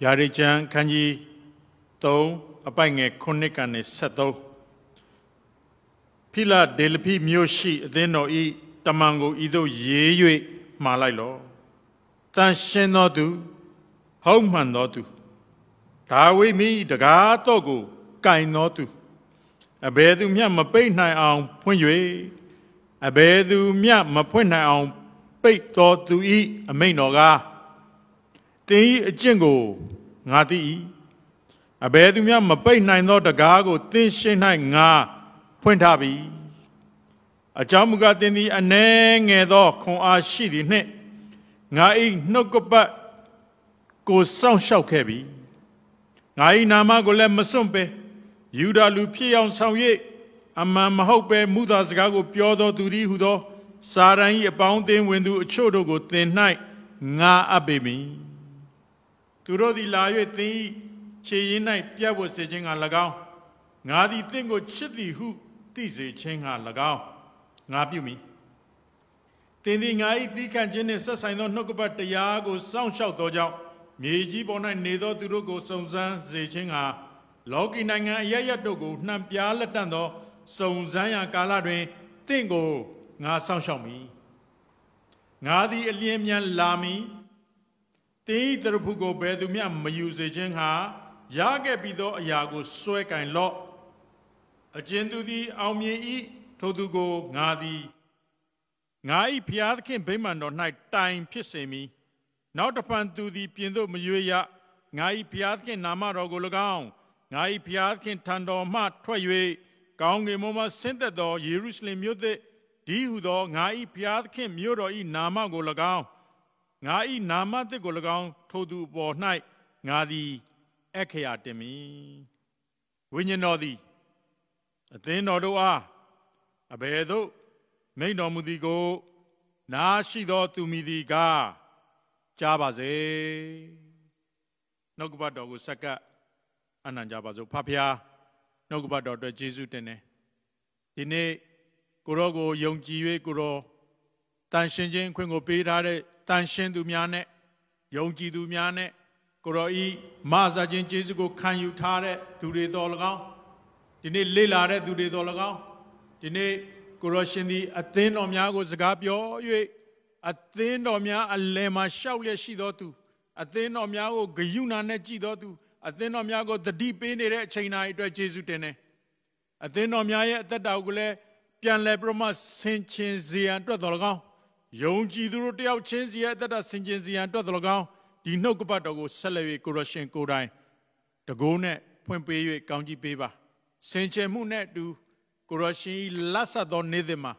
ဗျာဒိတ်ကျမ်းခန်းကြီး3အပိုက်ငယ်9ကနေ73ဖိလဒေလဖိမြို့ရှိအသင်းတော်ဤတမန်ကိုဤသို့ရေး၍မှာလိုက်လောတန်ရှင်သောသူဟုတ်မှန်သောသူဒါဝိမိတကားတော့ကိုကင်သောသူအဘယ်သူမျှမပိတ်နိုင်အောင် ဖွင့်၍အဘယ်သူမျှမဖွင့်နိုင်အောင် ပိတ်တော်သူဤအမိန်တော်ကားသင်၏အကျင့်ကိုငါသိ၏အဘယ်သူမျှမပိတ်နိုင်သောတကားကို သင်ရှင်း၌ငါဖွင့်ထားပြီအကြောင်းမူကားသင်သည် အနှဲငယ်သောခွန်အားရှိသည်နှင့်ငါ၏နှုတ်ကပတ်ကိုစောင့်ရှောက်ခဲ့ပြီငါ၏နာမကိုလည်းမစွန့်ပဲယူဒာလူဖြစ်အောင်ဆောင်၍အမှန်မဟုတ်ပဲမူသာစကားကို ပြောသော သူသည်ဟုသောစာရန်၏အပေါင်းအသင်းဝင်သူ အချို့တို့ကိုသင်၌ငါအပ်ပေမည်သူတို့သည်လာ၍သင်၏ခြေရင်း၌ပြတ်ဝတ်စေခြင်းက၎င်းငါသည်သင်ကိုချစ်သည်ဟုသိစေခြင်းက၎င်းငါပြုမိသင်သည်ငါ၏သီးခံခြင်းနှင့်ဆက်ဆိုင်သောနှုတ်ကပတ်တရားကိုစောင့်ရှောက်သောကြောင့်မြေကြီးပေါ်၌နေသောသူတို့ကိုစုံစမ်းစေခြင်းကလောကီနိုင်ငံအရရတို့ကိုနှံပြားလက်တန့်သောစုံစမ်းရာ ကာလတွင်သင်ကိုငါစောင့်ရှောက်မိငါသည်အလျင်မြန်လာမည်သင်ဤတရဖုကိုဘယ်သူမျှမယူစေခြင်းဟာရခဲ့ပြီးသောအရာကိုစွဲကင်လော့အကျဉ်သူသည်အောင်မြင်ဤထိုသူကိုငါသည်ငါဤဖျားသခင်ဗိမာန်တော်၌တိုင်ဖြစ်စေမည်နောက်တပံသူသည်ပြင်သို့မရွေရငါဤဖျားသခင်နာမတော်ကို၎င်းငါဤဖျားသခင်ထံတော်မှထွက်၍ကောင်းကင်ဘုံမှဆင်းသက်သောယေရုရှလင်မြို့သည်ဒီဟုသောငါဤဖျားသခင်မြို့တော်ဤနာမကို၎င်းငါဤနာမသစ်ကို၎င်းထိုသူပေါ်၌ငါသည်အခရာတင်မည်ဝိညာဉ်တော်သည်အသင်းတော်တို့အားအဘယ်သို့မိန်တော်မူသည်ကိုနားရှိသောသူမည်သည်ကားကြားပါစေနှုတ်ကပတော်ကိုစက္ကပ်အနံ့ကြပါစို့ဖဖျားနှုတ်ကပတော်အတွက်ယေရှုတင်တယ်ဒီနေ့ကိုရောကိုယုံကြည်၍ကိုရောတန်ရှင်ခြင်းခွင့်ကိုပေးထားတဲ့တန်ရှင်းသူများနဲ့ယုံကြည်သူများနဲ့ကိုရောဤမဆာခြင်းကျေးဇူးကိုခံယူထားတဲ့သူတွေတော်၎င်းဒီနေ့လေ့လာတဲ့သူတွေတော်၎င်းဒီနေ့ကိုရောရှင်သည်အသင်းတော်များကို စကားပြော၍အသင်းတော်များအလယ်မှာရှောက်လျက်ရှိသောသူအသင်းတော်များကိုဂယုဏနဲ့ကြည်သောသူအသင်းတော်များကိုတတိပေးနေတဲ့အချိန်တိုင်းအတွက်ယေရှုတင်တယ်။အသင်းတော်များရဲ့အသက်တာကိုလည်းပြန်လည်ပြမဆင်ခြင်စေရန်အတွက်တော်၎င်းယုံကြည်သူတို့တယောက်ချင်းစီရဲ့အသက်တာဆင်ခြင်စီရန်အတွက်တော်ကောင်းဒီနှုတ်ကပတ်တော်ကိုဆက်လက်၍ကိုရရှင်ကိုတိုင်တကိုးနဲ့ဖွင့်ပေး၍ကောင်းကြီးပေးပါဆင်ခြင်မှုနဲ့အတူကိုရရှင်၏လတ်ဆတ်သောနေ့သည်မှာ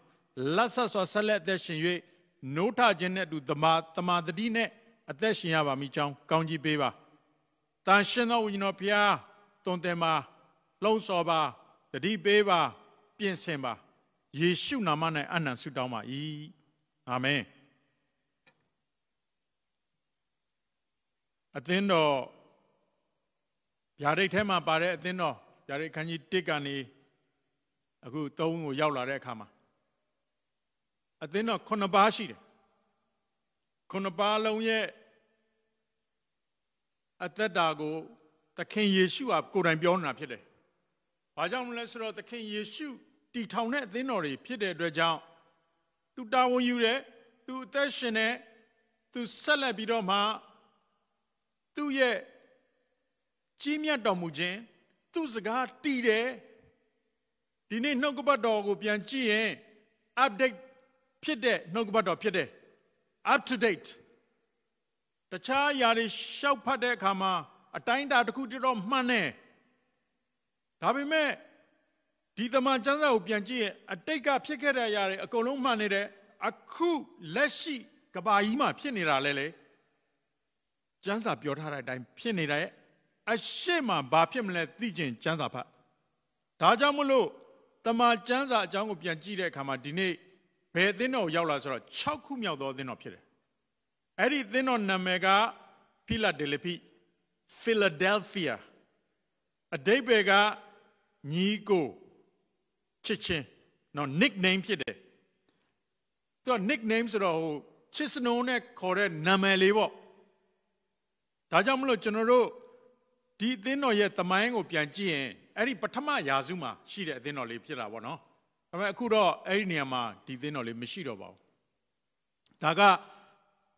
လတ်ဆတ်စွာဆက်လက်အသက်ရှင်၍နိုးထခြင်းနဲ့အတူတမာတမာတတိနဲ့အသက်ရှင်ရပါမိကြောင်းကောင်းကြီးပေးပါတန်ရှင်သောဝိညာဉ်တော်ဖျားတုံတယ်မှာလှုံ့ဆော်ပါတတိပေးပါ ပြင်ဆင်ပါယေရှုနာမ၌အနံဆုတောင်းပါ၏အာမင်အသင်းတော်ဗျာဒိတ်ထဲမှာပါတဲ့အသင်းတော်ဗျာဒိတ်ခန်းကြီး1ကနေအခု3ကို ရောက်လာတဲ့အခါမှာအသင်းတော်9ပါးရှိတယ်9ပါးလုံးရဲ့အသက်တာကိုသခင်ယေရှုကကိုယ်တိုင်ပြောနေတာဖြစ်တယ်။ဘာကြောင့်လဲဆိုတော့သခင်ယေရှုတည်ထောင်တဲ့အသင်းတော်တွေဖြစ်တဲ့အတွက်ကြောင့်သူတာဝန်ယူတယ်သူအသက်ရှင်တယ်သူဆက်လက်ပြီးတော့မှသူ့ရဲ့ကြီးမြတ်တော်မူခြင်းသူ့စကားတည်တယ်ဒီနေ့နှုတ်ကပတ်တော်ကိုပြန်ကြည့်ရင် update ဖြစ်တဲ့နှုတ်ကပတ်တော်ဖြစ်တယ် up to date တခြားအရာတွေရှောက်ဖတ်တဲ့အခါမှာအတိုင်းအတာတစ်ခုတည်းတော့မှန်တယ်ဒါပေမဲ့ဒီတမန်ကျမ်းစာကိုပြန်ကြည့်ရင်အတိတ်ကဖြစ်ခဲ့တဲ့အရာတွေအကုန်လုံးမှန်နေတယ်အခုလက်ရှိကဘာကြီးမှာဖြစ်နေတာလဲလေကျမ်းစာပြောထားတဲ့အတိုင်းဖြစ်နေတယ်အရှိမဘာဖြစ်မလဲသိကျင်ကျမ်းစာဖတ်ဒါကြောင့်မလို့တမန်ကျမ်းစာအကြောင်းကိုပြန်ကြည့်တဲ့အခါမှာဒီနေ့ဘယ်အသင်းတော်ရောက်လာဆိုတော့6ခုမြောက်သောအသင်းတော်ဖြစ်တယ်အဲ့ဒီအသင်းတော်နာမည်ကဖီလာဒယ်လဖီဖီလာဒယ်ဖီးယားအတိတ်ဘယ်ကညီကိုချစ်ချင်းနော် nickname ဖြစ်တယ်သူက nickname ဆိုတော့ဟိုချစ်စနိုးနဲ့ခေါ်တဲ့နာမည်လေးပေါ့ဒါကြောင့်မလို့ကျွန်တော်တို့ဒီအသင်းတော်ရဲ့သမိုင်းကိုပြန်ကြည့်ရင်အဲ့ဒီပထမရာစုမှာရှိတဲ့အသင်းတော်လေးဖြစ်တာပေါ့နော်ဒါပေမဲ့အခုတော့အဲ့ဒီနေရာမှာဒီအသင်းတော်လေးမရှိတော့ပါဘူးဒါက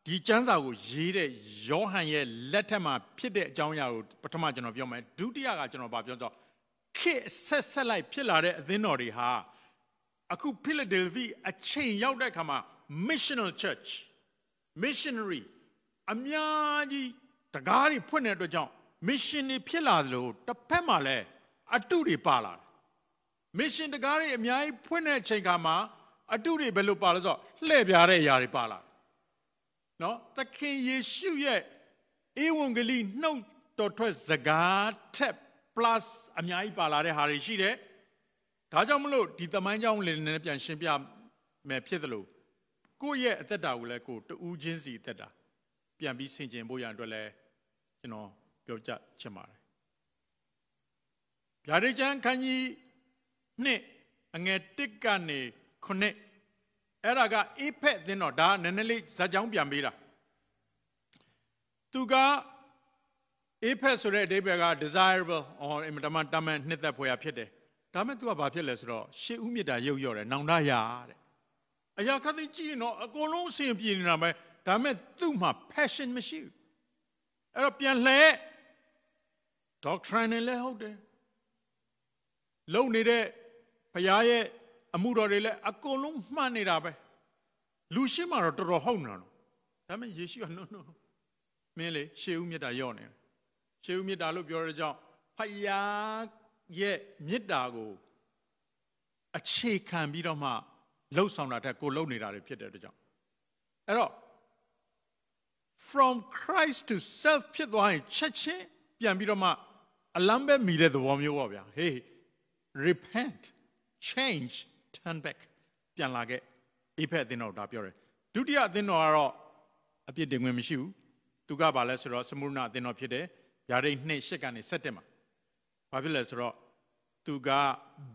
ဒီကျမ်းစာကိုရေးတဲ့ယောဟန်ရဲ့လက်ထက်မှာဖြစ်တဲ့အကြောင်းအရာကိုပထမကျွန်တော်ပြောမယ်ဒုတိယကကျွန်တော်ဗာပြောတော့ခေဆက်ဆက်လိုက်ဖြစ်လာတဲ့အသင်းတော်တွေဟာအခု Philadelphia အချိန်ရောက်တဲ့အခါမှာ missional church missionary အများကြီးတကားတွေဖွင့်တဲ့အတွက်ကြောင့် mission တွေဖြစ်လာသလိုတစ်ဖက်မှာလည်းအတုတွေပါလာတယ် mission တကားတွေအများကြီးဖွင့်တဲ့အချိန်ကမှာ အတုတွေဘယ်လိုပါလဲဆိုတော့လှည့်ပြားတဲ့အရာတွေပါလာတယ်နော်သခင်ယေရှုရဲ့ဧဝံဂေလိနှုတ်တော်ထွက်စကားထက် plus အများကြီးပါလာတဲ့ဟာတွေရှိတယ်။ဒါကြောင့်မလို့ဒီသမိုင်းကြောင်းလည်းနည်းနည်းပြန်ရှင်းပြမယ်ဖြစ်သလိုကိုယ့်ရဲ့အသက်တာကိုလည်းကိုတူးချင်းစီအသက်တာပြန်ပြီးဆင်ခြင်ဖို့ရန်အတွက်လည်းကျွန်တော်ပြောကြချင်ပါတယ်။ဗျာဒိတ်ချန်ခန်းကြီးနှစ်အငယ်1ကနေ9အဲ့ဒါကအေးဖက်သင်းတော့ဒါနည်းနည်းလေးဇာတ်ကြောင်းပြန်ပေးတာ။သူက APEC ဆိုတဲ့အဓိပ္ပာယ်က desirable or အင်တမန်တမန်နှစ်သက်ဖွယ်ရာဖြစ်တယ်ဒါမဲ့ तू ကဘာဖြစ်လဲဆိုတော့ရှေ့ဥမြစ်တာရုပ်ရော့တယ်နောင်တရတဲ့အရာခသိကြည့်ရင်တော့အကုန်လုံးအဆင်ပြေနေတာပဲဒါမဲ့သူ့မှာ passion မရှိဘူးအဲ့တော့ပြန်လှည့် doctrine နဲ့လည်းဟုတ်တယ်လုံနေတဲ့ဘုရားရဲ့အမှုတော်တွေလည်းအကုန်လုံးမှန်နေတာပဲလူရှိမှတော့တော်တော်ဟုတ်နေတာတော့ဒါမဲ့ယေရှုက no no မင်းလေရှေးဥမြတ်တာရော့နေတယ်ရှေးဦးမေတ္တာလို့ပြောတဲ့ကြောင့်ဖယားရဲ့မေတ္တာကိုအခြေခံပြီးတော့မှလှုပ်ဆောင်တာတက်ကိုလှုပ်နေတာတွေဖြစ်တဲ့အတွက်ကြောင့်အဲ့တော့ from Christ to self ဖြစ်သွားရင် ချက်ချင်းပြန်ပြီးတော့မှအလံပဲမိတဲ့သဘောမျိုးပေါ့ဗျာ hey repent change turn back ပြန်လာခဲ့အေဖက်အသင်းတော်ဒါပြောတယ်ဒုတိယအသင်းတော်ကတော့အပြစ်တင်ခွင့်မရှိဘူးသူကဘာလဲဆိုတော့စမုရဏအသင်းတော်ဖြစ်တယ်ယာရိတ်နှစ်၈ကနေ၁၁မှာဘာဖြစ်လဲဆိုတော့သူက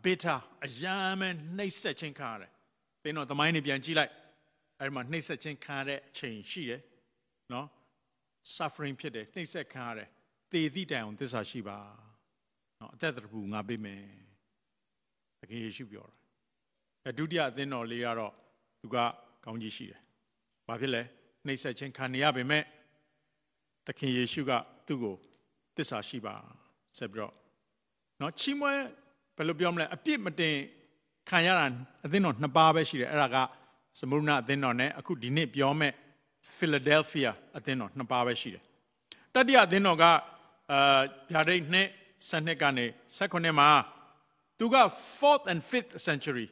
bitter အယမ်းမဲ့နှိပ်စက်ခြင်းခံရတယ်သင်တော့သမိုင်းနေပြန်ကြည့်လိုက်အဲဒီမှာနှိပ်စက်ခြင်းခံရတဲ့အချိန်ရှိတယ်နော် suffering ဖြစ်တယ်နှိပ်စက်ခံရတယ်သေသည့်တိုင်အောင်သစ္စာရှိပါနော်အသက်တပူငါပေးမယ်တကယ်ယေရှုပြောတာအဲဒုတိယအသင်းတော်လေးကတော့သူကကောင်းကြီးရှိတယ်ဘာဖြစ်လဲနှိပ်စက်ခြင်းခံရရပေမဲ့သခင်ယေရှုကသူ့ကိုသစ္စာရှိပါဆက်ပြီးတော့เนาะချီးမွမ်းဘယ်လိုပြောမလဲအပြစ်မတင်ခံရတာအသင်းတော်နှစ်ပါးပဲရှိတယ်အဲ့ဒါကသမုဒ္ဒနာအသင်းတော်နဲ့အခုဒီနေ့ပြောမဲ့ Philadelphia အသင်းတော်နှစ်ပါးပဲရှိတယ်တတိယအသင်းတော်ကအာဗျာဒိတ်နှစ်ဆနှစ်ကနေ16မှာသူက fourth and fifth century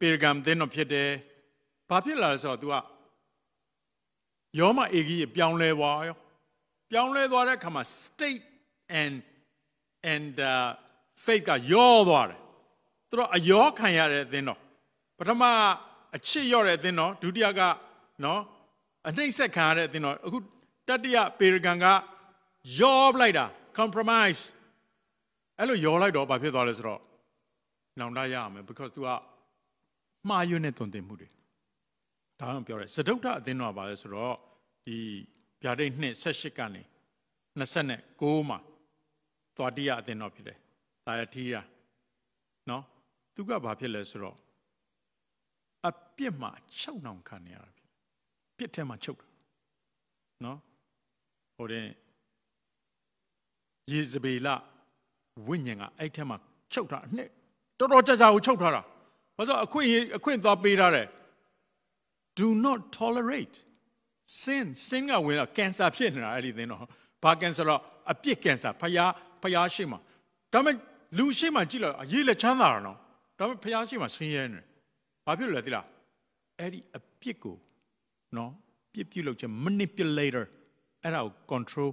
ပေရဂမ်သင်းတော်ဖြစ်တယ်ဘာဖြစ်လာလဲဆိုတော့ तू ကယောမအေဂီပြောင်းလဲသွားရောပြောင်းလဲသွားတဲ့အခါမှာ state and and uh, faith ကယောသွားတယ်သူတို့အယောခံရတဲ့အသင်းတော်ပထမအချစ်ရော့တဲ့အသင်းတော်ဒုတိယကနော်အနှိမ့်ဆက်ခံရတဲ့အသင်းတော်အခုတတိယပေရဂန်ကယောပလိုက်တာ compromise အဲ့လိုယောလိုက်တော့ဘာဖြစ်သွားလဲဆိုတော့နောင်တရရမယ် because သူကမှားယွင်းတဲ့တုံတင်မှုတွေဒါမှပြောရဲစတုဒ္ဓအသင်းတော်ပါလဲဆိုတော့ဒီဗျာဒိတ်2 18ကနေ26မှာသွားတိယအသင်တော်ဖြစ်တယ်။သာယတိယနော်သူကဘာဖြစ်လဲဆိုတော့အပြစ်မှာချုပ်နှောင်ခံနေရတာဖြစ်တယ်။ပြစ်ထဲမှာချုပ်တာနော်ဟိုတဲ့ယေဇဗေလဝိညာဉ်ကအဲ့ထဲမှာချုပ်ထားအနှစ်တော်တော်ကြာကြာကိုချုပ်ထားတာဘာလို့အခွင့်အခွင့်သွားပေးထားတယ် do not tolerate sin sin ကဝင်တာ cancer ဖြစ်နေတာအဲ့ဒီသင်တော့ဘာ cancer တော့အပြစ် cancer ဖယားဖျားရှိမှဒါပေမဲ့လူရှိမှကြည့်လိုက်အရေးလက်ချမ်းသာတာနော်ဒါပေမဲ့ဖျားရှိမှဆင်းရဲနေဘာဖြစ်လို့လဲသိလားအဲ့ဒီအပြစ်ကိုနော် ပြစ်ပြုတ်လောက်ချက် manipulator အဲ့ဒါကို control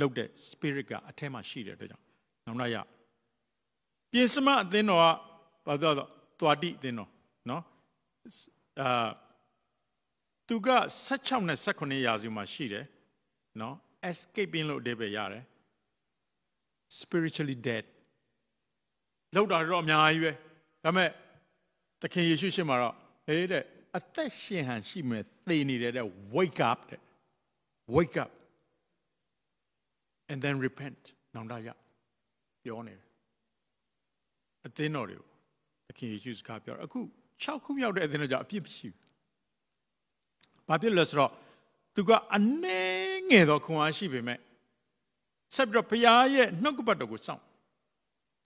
လုပ်တဲ့ spirit ကအထက်မှာရှိတဲ့အတွက်ကြောင့်နောက်နောက်ရပြင်စမအသင်းတော်ကဘာသာတော့သွားတိအသင်းတော်နော်အာသူက16နဲ့18ရာစုမှာရှိတယ်နော် escaping လို့အဓိပ္ပာယ်ရတယ် spiritually dead လောက်တာတော့အများကြီးပဲဒါပေမဲ့သခင်ယေရှုရှင်မှာတော့ဟေးတဲ့အသက်ရှင်ဟန်ရှိမဲ့သေနေတယ်တဲ့ wake up တဲ့ wake up and then repent နောင်တရပြောနေတယ်အသင်းတော်တွေကိုသခင်ယေရှုစကားပြောအခု6ခုမြောက်တဲ့အသင်းတော်ကြောင့်အပြစ်မရှိဘူးဘာဖြစ်လဲဆိုတော့သူကအနှဲငယ်သောခွန်အားရှိပေမဲ့ဆက်ပြီးတော့ဘုရားရဲ့နှုတ်ကပတ်တော်ကိုစောင့်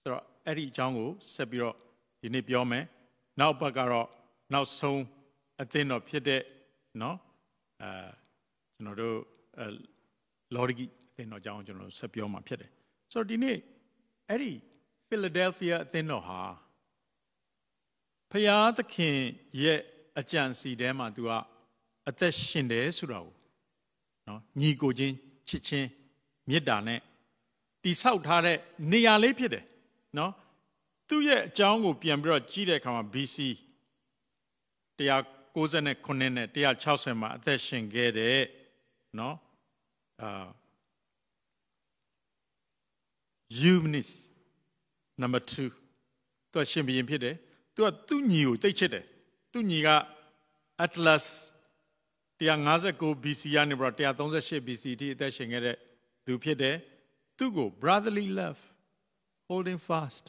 ဆိုတော့အဲ့ဒီအကြောင်းကိုဆက်ပြီးတော့ဒီနေ့ပြောမယ်နောက်ဘက်ကတော့နောက်ဆုံးအသင်းတော်ဖြစ်တဲ့เนาะအဲကျွန်တော်တို့လော်ဒဂီအသင်းတော်အကြောင်းကျွန်တော်ဆက်ပြောမှာဖြစ်တယ်ဆိုတော့ဒီနေ့အဲ့ဒီဖီလာဒဲလ်ဖီးယားအသင်းတော်ဟာဖျားသခင်ရဲ့အကြံစီထဲမှာ तू ကအသက်ရှင်တယ်ဆိုတာကိုနော်ညီကိုချင်းချစ်ချင်းမေတ္တာနဲ့တိဆောက်ထားတဲ့နေရာလေးဖြစ်တယ်နော်သူ့ရဲ့အကြောင်းကိုပြန်ပြီးတော့ကြည့်တဲ့အခါမှာ BC 169နဲ့160မှာအသက်ရှင်ခဲ့တဲ့နော်အာ Eumenes number 2သူရှင်ဘရင်ဖြစ်တယ်သူကသူ့ညီကိုတိတ်ချစ်တယ်သူ့ညီက Atlas 159 BC ကနေပြီးတော့138 BC အထိအသက်ရှင်ခဲ့တဲ့သူဖြစ်တယ်သူ့ကို brotherly love holding fast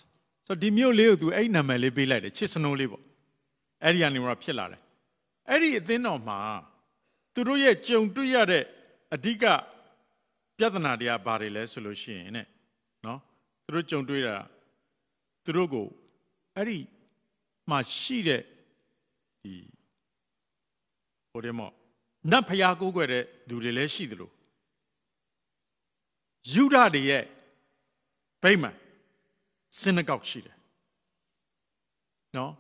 ဆိုတော့ဒီမြို့လေးကိုသူအဲ့နာမည်လေးပေးလိုက်တယ်ချစ်စနိုးလေးပေါ့အဲ့ဒီကနေမှဖြစ်လာတယ်အဲ့ဒီအသင်းတော်မှာသူတို့ရဲ့ကြုံတွေ့ရတဲ့အဓိကပြဿနာတရားဘာတွေလဲဆိုလို့ရှိရင်ねနော်သူတို့ကြုံတွေ့တာသူတို့ကိုအဲ့ဒီမှာရှိတဲ့ဒီဟိုတယ်မော့နတ်ဖျားကိုးကွယ်တဲ့သူတွေလည်းရှိသလိုယူဒတွေရဲ့ဗိမာန်စင်နကောက်ရှိတယ်နော်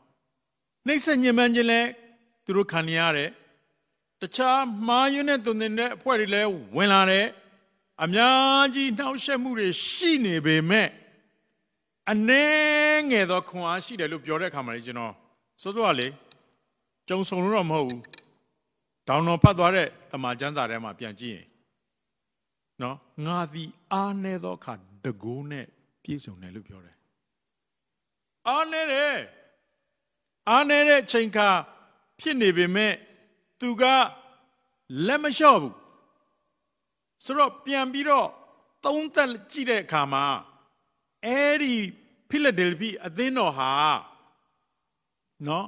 နှိမ့်ဆက်ညှဉ်းပန်းခြင်းလဲသူတို့ခံရတယ်တခြားမှားယွင်းတဲ့သူတွေနဲ့အဖွဲ့တွေလည်းဝင်လာတယ်အများကြီးနှောင့်ယှက်မှုတွေရှိနေပေမဲ့အနည်းငယ်သောခွန်အားရှိတယ်လို့ပြောတဲ့အခါမှာလေကျွန်တော်စိုးစိုးကလေကြုံဆုံလို့တော့မဟုတ်ဘူးဒေါင်တော်ဖတ်သွားတဲ့တမန်ကျမ်းစာထဲမှာပြန်ကြည့်ရင်နော်ငါသည်အားနေသောအခါတကူးနဲ့ပြည့်စုံတယ်လို့ပြောတယ်အားနေတယ်အားနေတဲ့အချိန်ခါဖြစ်နေပေမဲ့သူကလက်မလျှော့ဘူးဆိုတော့ပြန်ပြီးတော့သုံးသက်ကြည့်တဲ့အခါမှာအဲ့ဒီဖိလာဒယ်ဖီအသင်းတော်ဟာနော်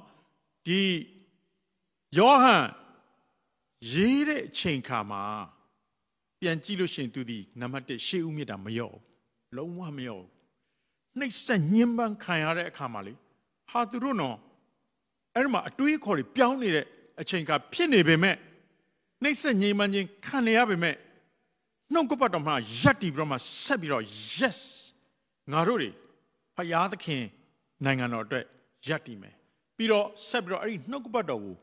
ဒီယောဟန်ရေးတဲ့အချိန်ခါမှာပြန်ကြည့်လို့ရှိရင်သူဒီနံပါတ်1ရှေးဦးမြတ်တာမရော့ဘူးလုံးဝမရော့ဘူးနှိပ်စက်ညှဉ်းပန်းခံရတဲ့အခါမှာလေဟာသူတို့နော်အဲ့ဒီမှာအတွေးခေါ်တွေပြောင်းနေတဲ့အချိန်ကဖြစ်နေပေမဲ့နှိပ်စက်ညှဉ်းပန်းခြင်းခံနေရပေမဲ့နှုတ်ကပတ်တော်မှာယက်တီပြီးတော့မှဆက်ပြီးတော့ yes ငါတို့တွေဖယားသခင်နိုင်ငံတော်အတွက်ယက်တီမယ်ပြီးတော့ဆက်ပြီးတော့အဲ့ဒီနှုတ်ကပတ်တော်ကို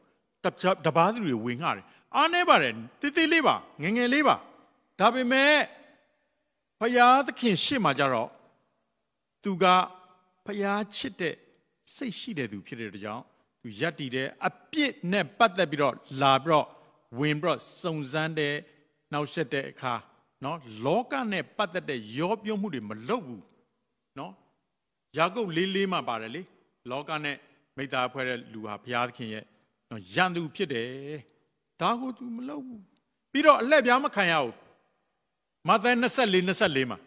တပါးသူတွေဝင်ငှတယ်အားနေပါတယ်တေးသေးလေးပါငငယ်လေးပါဒါပေမဲ့ဖယားသခင်ရှေ့မှာကြတော့သူကဖယားချစ်တဲ့စိတ်ရှိတဲ့သူဖြစ်တဲ့တကြောင်သူယက်တည်တဲ့အပြစ်နဲ့ပတ်သက်ပြီးတော့လာပြီးတော့ဝင်ပြီးတော့စုံစမ်းတဲ့နှောက်ရက်တဲ့အခါနော်လောကနဲ့ပတ်သက်တဲ့ရောပြုံးမှုတွေမလုပ်ဘူးနော်ယာကုပ်လေးလေးမှပါတယ်လေလောကနဲ့မိသားဖွဲ့တဲ့လူဟာဘုရားသခင်ရဲ့နော်ရန်သူဖြစ်တယ်ဒါကို तू မလုပ်ဘူးပြီးတော့အလှည့်ပြားမခံရဘူးမာသဲ24 24မှာ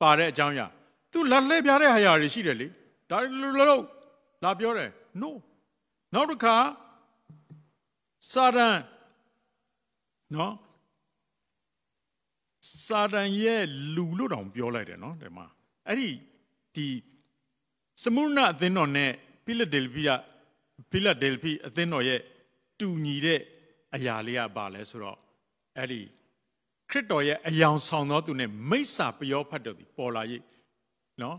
ပါတဲ့အကြောင်းအရာသူလက်လှဲပြတဲ့ဟာရာတွေရှိတယ်လေဒါလူလုံးလာပြောတယ် no နောက်တစ်ခါစာတန်နော်စာတန်ရဲ့လူလို့တောင် ပြောလိုက်တယ်နော်ဒီမှာအဲ့ဒီဒီသမုဏအသင်းတော်နဲ့ဖိလဒယ်ဖီးယားဖိလဒယ်ဖီးအသင်းတော်ရဲ့တူညီတဲ့အရာလေးကပါလဲဆိုတော့အဲ့ဒီခရစ်တော်ရဲ့အယောင်ဆောင်သောသူနဲ့မိစ္ဆာပျောဖတ်တော်သည်ပေါ်လာ၏နော်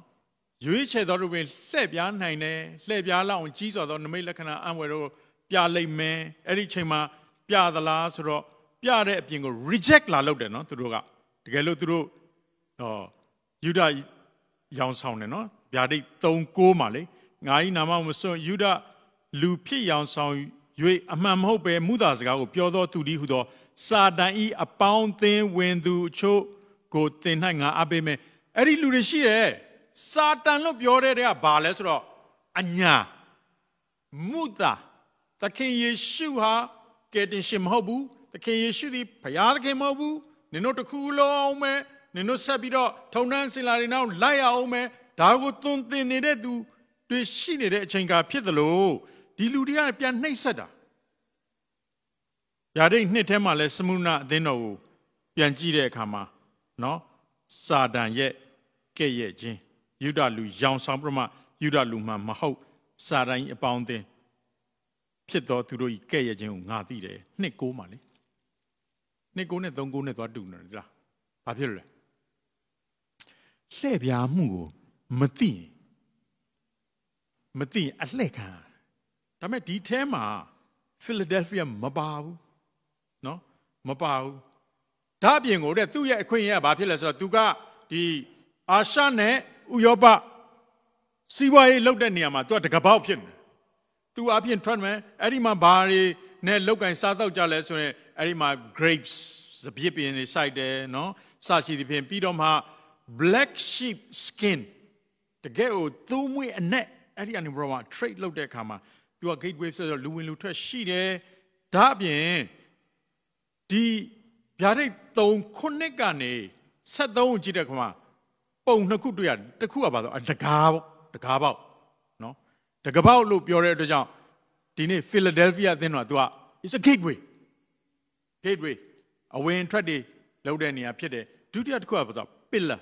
ရွေးချယ်တော်သူပင်လှည့်ပြားနိုင်တယ်လှည့်ပြားလောက်ကြီးစွာသောနမိတ်လက္ခဏာအံဝယ်တော်ပြလိမ့်မယ်အဲ့ဒီချိန်မှာ ပြသလားဆိုတော့ပြတဲ့အပြင်ကို reject လာလုပ်တယ်နော်သူတို့ကတကယ်လို့သူတို့ဟောယူဒရောင်ဆောင်တယ်နော်ဗျာဒိတ်36မှာလေငါဤနာမမစွန့်ယူဒလူဖြစ်ရောင်ဆောင်၍အမှန်မဟုတ်ပဲမူတာစကားကိုပြောသောသူသည်ဟူသောစာတန်ဤအပေါင်းသင်းဝင်သူအချို့ကိုသင်၌ငါအပေးမယ်အဲ့ဒီလူတွေရှိတယ်စာတန်လို့ပြောတဲ့တည်းကဘာလဲဆိုတော့အညာမုတာသခင်ယေရှုဟာကယ်တင်ရှင်မဟုတ်ဘူးသခင်ယေရှုသည်ဘုရားသခင်မဟုတ်ဘူးနင်တို့တခု လုံးမဲ့နင်တို့ဆက်ပြီးတော့ထုံနှန်းစင်လာတွေနောက်လိုက်ရအောင်မဲ့ဒါကိုသွန်သင်နေတဲ့သူတွေရှိနေတဲ့အချိန်က ဖြစ်သလိုဒီလူတွေကပြန်နှိပ်စက်တာယာဒိတ်နှစ်ထဲမှာလဲစမုနအသင်းတော်ကိုပြန်ကြည့်တဲ့အခါမှာနော်စာတန်ရဲ့ကဲ့ရဲ့ခြင်းယူဒလူရောင်ဆောင်ပြမယူဒလူမှ မဟုတ် စာတန်အပေါင်းအသင်းဖြစ်တော်သူတို့ဤကဲ့ရဲ့ခြင်းကိုငါသိတယ်နှစ်ကိုးမှာလေနှစ်ကိုးနဲ့သုံးကိုးနဲ့သွားတူနေလားဘာဖြစ်လဲလှည့်ပြားမှုကို မသိရင်မသိရင်အလှည့်ခံဒါပေမဲ့ဒီထဲမှာဖီလာဒဲလ်ဖီးယားမပါဘူးမပါဘူးဒါအပြင်ကိုတဲ့သူ့ရဲ့အခွင့်အရေးကဘာဖြစ်လဲဆိုတော့သူကဒီအာရှနဲ့ဥရောပစီးပွားရေးလုပ်တဲ့နေရာမှာသူကတကပေါက်ဖြစ်နေသူအပြင် trend မယ်အဲ့ဒီမှာဘာတွေနဲ့လောက်ကင်စားတော့ကြလဲဆိုရင်အဲ့ဒီမှာ grapes စပြစ်ပင်တွေစိုက်တယ်နော်စရှိသဖြင့်ပြီးတော့မှ black sheep skin တကယ်ကိုသူ့မွေးအနက်အဲ့ဒီအနေဘရောမှာ trade လုပ်တဲ့အခါမှာသူက gateway ဆိုတော့လူဝင်လူထွက်ရှိတယ်ဒါအပြင်ဒီဗျာဒိတ်3ခုနှစ်ကနေ73ကြည့်တဲ့ခါမှာပုံနှစ်ခုတွေ့ရတယ်တစ်ခုကဘာလို့တကားပေါ့တကားပေါ့နော်တကားပေါ့လို့ပြောတဲ့အတွက်ကြောင့်ဒီနေ့ Philadelphia အသင်းတော်ကသူက is a gateway gateway အဝင်ထွက်တွေလုပ်တဲ့နေရာဖြစ်တယ်ဒုတိယတစ်ခုကဘာလို့ pillar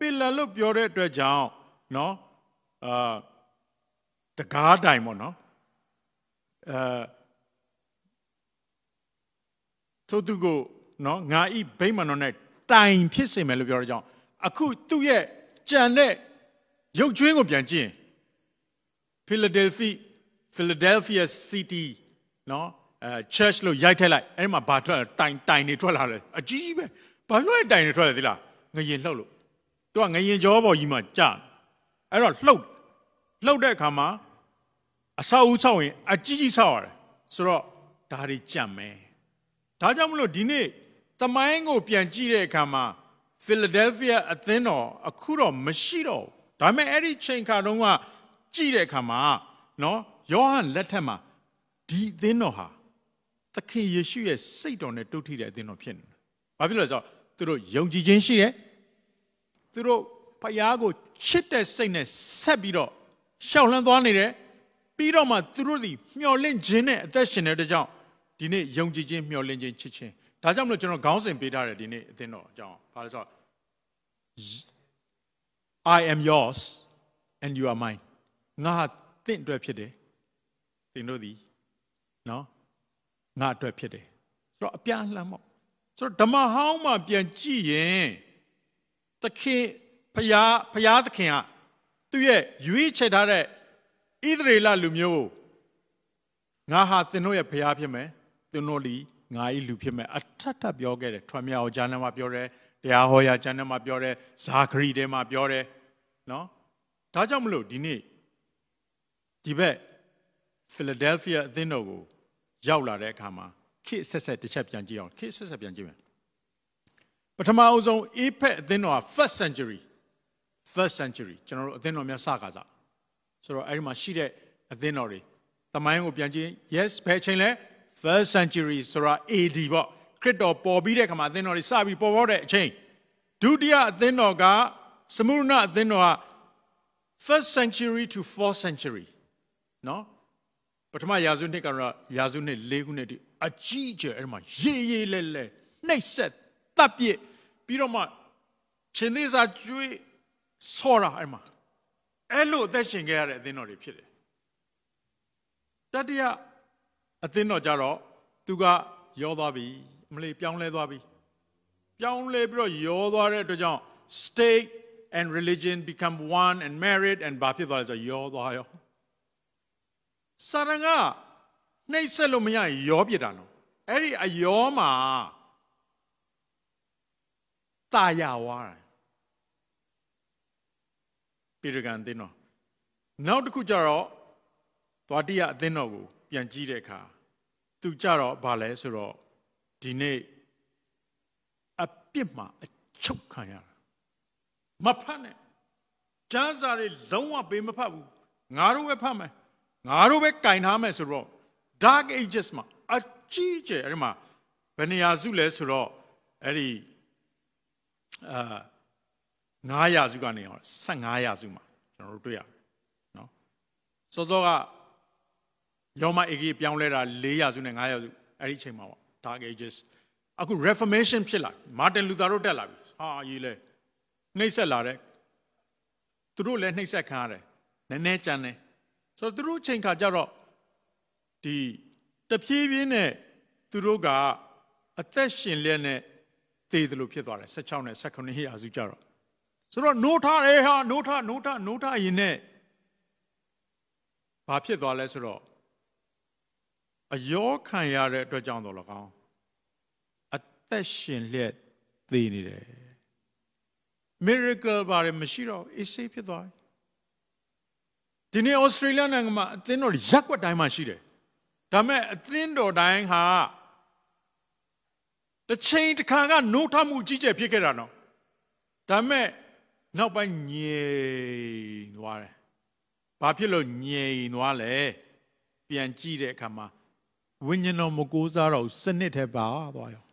pillar လို့ပြောတဲ့အတွက်ကြောင့်နော်အာတကားတိုင်ပေါ့နော်အဲထိုသူကိုနော်ငါဤဗိမာန်တော်နဲ့တိုင်ဖြစ်စေမယ်လို့ပြောတဲ့ကြောင့်အခုသူ့ရဲ့ကြံတဲ့ရုပ်ကျွင်းကိုပြန်ကြည့်ဖီလာဒယ်ဖီဖီလာဒယ်ဖီးယားစီးတီးနော်အဲ church လို့ရိုက်ထည့်လိုက်အဲ့မှာဘာထွက်တိုင်တိုင်နေထွက်လာတယ်အကြီးကြီးပဲဘာလို့တိုင်နေထွက်လဲသီလားငရင်လှုပ်လို့သူကငရင်ကြောပေါ်ကြီးမှာကြာအဲ့တော့လှုပ်လှုပ်တဲ့အခါမှာအဆောက်အဦဆောက်ရင် အကြီးကြီးဆောက်ရတယ်ဆိုတော့ဒါတွေကြံ့မယ်ဒါကြောင့်မလို့ဒီနေ့သမိုင်းကိုပြန်ကြည့်တဲ့အခါမှာဖီလာဒဲလ်ဖီးယားအသင်းတော်အခုတော့မရှိတော့ဘူးဒါပေမဲ့အဲ့ဒီချိန်ခါတုန်းကကြည့်တဲ့အခါမှာနော်ယောဟန်လက်ထက်မှာဒီအသင်းတော်ဟာသခင်ယေရှုရဲ့စိတ်တော်နဲ့တုတ်ထိတဲ့အသင်းတော်ဖြစ်နေတယ်။ဘာဖြစ်လို့လဲဆိုတော့သူတို့ယုံကြည်ခြင်းရှိတယ်။သူတို့ဖခင်ကိုချစ်တဲ့စိတ်နဲ့ဆက်ပြီးတော့ရှောက်လန်းသွားနေတယ်။ပြီးတော့မှသူတို့ဒီမျှော်လင့်ခြင်းနဲ့အသက်ရှင်နေတဲ့ကြောင့်ဒီနေ့ယုံကြည်ခြင်းမျှော်လင့်ခြင်းချစ်ခြင်းဒါကြောင့်မလို့ကျွန်တော်ခေါင်းစဉ်ပေးထားတယ်ဒီနေ့အသင်းတော်အကြောင်းဘာလဲဆိုတော့ I am yours and you are mine ငါတင့်အတွက်ဖြစ်တယ်သင်တို့သည်နော်ငါအတွက်ဖြစ်တယ်ဆိုတော့အပြန်လှမ်းပေါ့ဆိုတော့ဓမ္မဟောင်းမှာပြန်ကြည့်ရင်သခင်ဖရာဖရာသခင်ကသူ့ရဲ့ရွေးချယ်ထားတဲ့ဣသရေလလူမျိုးကိုငါဟာသင်တို့ရဲ့ဖရာဖြစ်မယ်သင်တို့လီငါ၏လူဖြစ်မဲ့အထက်ထပ်ပြောခဲ့တယ်ထွန်မြောက်ဂျာနမှာပြောတယ်တရားဟောရာဂျာနမှာပြောတယ်ဇာခရီထဲမှာပြောတယ်နော်ဒါကြောင့်မလို့ဒီနေ့ဒီဘက်ဖီလာဒဲလ်ဖီးယားအသင်းတော်ကိုရောက်လာတဲ့အခါမှာခေတ်ဆက်ဆက်တစ်ချက်ပြန်ကြည့်အောင်ခေတ်ဆက်ဆက်ပြန်ကြည့်မယ်ပထမအဆုံး APEC အသင်းတော်က first century first century ကျွန်တော်တို့အသင်းတော်များစကားစဆိုတော့အဲဒီမှာရှိတဲ့အသင်းတော်တွေတမိုင်းကိုပြန်ကြည့် yes ဘယ်ချိန်လဲ first century ဆိုတာ AD ပေါ့ခရစ်တော်ပေါ်ပြီးတဲ့ခါမှာအသင်းတော်တွေစပြီးပေါ်ပေါ်တဲ့အချိန်ဒုတိယအသင်းတော်ကသမုဒ္ဒနာအသင်းတော်က first century to fourth century နော်ပထမရာစုနှစ်ကတော့ရာစုနှစ်၄ခုနှစ်တိအကြီးအကျယ်အဲ့မှာရေးရေးလဲလဲနှိပ်ဆက်တပ်ပြစ်ပြီးတော့မှရှင်သေးစာကျွေးဆော်တာအဲ့မှာအဲ့လိုအသက်ရှင်ခဲ့ရတဲ့အသင်းတော်တွေဖြစ်တယ်တတိယအသင်းတော်ကြတော့သူက ရောသွားပြီအမလေးပြောင်းလဲသွားပြီပြောင်းလဲပြီးတော့ရောသွားတဲ့အတွက်ကြောင့် state and religion become one and married and ဘာဖြစ်သွားလဲဆိုရောသွားရောစာရန်ကနှိပ်စက်လို့မရရင်ရောပြတာနော်အဲ့ဒီအယောမှာตายာဝါတယ်ပေရဂန်အသင်းတော်နောက်တစ်ခုကျတော့သွားတိယအသင်းတော်ကိုပြန်ကြည့်တဲ့အခါသူကြတော့ဗာလဲဆိုတော့ဒီနေ့အပြစ်မှာအချုပ်ခံရတာမဖတ်နဲ့ကျမ်းစာတွေလုံးဝပေးမဖတ်ဘူးငါတို့ပဲဖတ်မယ်ငါတို့ပဲကင်ထားမယ်ဆိုတော့ dark ages မှာ အကြီးကျယ်အဲ့ဒီမှာဘယ်နေရာစုလဲဆိုတော့အဲ့ဒီအာ900စုကနေဟော1500စုမှာကျွန်တော်တို့တွေ့ရတယ်နော်စောစောကယောမအေဂီပြောင်းလဲတာ၄ရာစုနဲ့၅ရာစုအဲ့ဒီအချိန်မှာပေါ့ Dark Ages အခု Reformation ဖြစ်လာပြီ Martin Luther တို့တက်လာပြီဟာရေးလဲနှိမ့်ဆက်လာတဲ့သူတို့လည်းနှိမ့်ဆက်ခံရတယ်နည်းနည်းကြမ်းတယ်ဆိုတော့သူတို့အချိန်ခါကျတော့ဒီတဖြည်းဖြည်းနဲ့သူတို့ကအသက်ရှင်လျက်နဲ့တည်တယ်လို့ဖြစ်သွားတယ်16နဲ့19ရာစုကျတော့ဆိုတော့ no ထားတယ်ဟာ no ထား no ထား no ထားရင်နဲ့ဘာဖြစ်သွားလဲဆိုတော့အယောခံရတဲ့အတွက်ကြောင့်တော်လကောင်းအသက်ရှင်လျက်သေနေတယ် miracle ဘာတွေမရှိတော့အေးဆေးဖြစ်သွားတယ်ဒီနေ့ဩစတြေးလျနိုင်ငံမှာအသင်းတော်ရက်ွက်တိုင်းမှာရှိတယ်ဒါပေမဲ့အသင်းတော်တိုင်းဟာတစ်ချိန်တစ်ခါကနှုတ်ထမှုကြီးကျယ်ဖြစ်ခဲ့တာနော်ဒါပေမဲ့နောက်ပိုင်းငြိမ်သွားတယ်ဘာဖြစ်လို့ငြိမ်သွားလဲပြန်ကြည့်တဲ့အခါမှာဝိညာဉ်တော်မကိုးစားတော့စနစ်ထဲပါသွားရော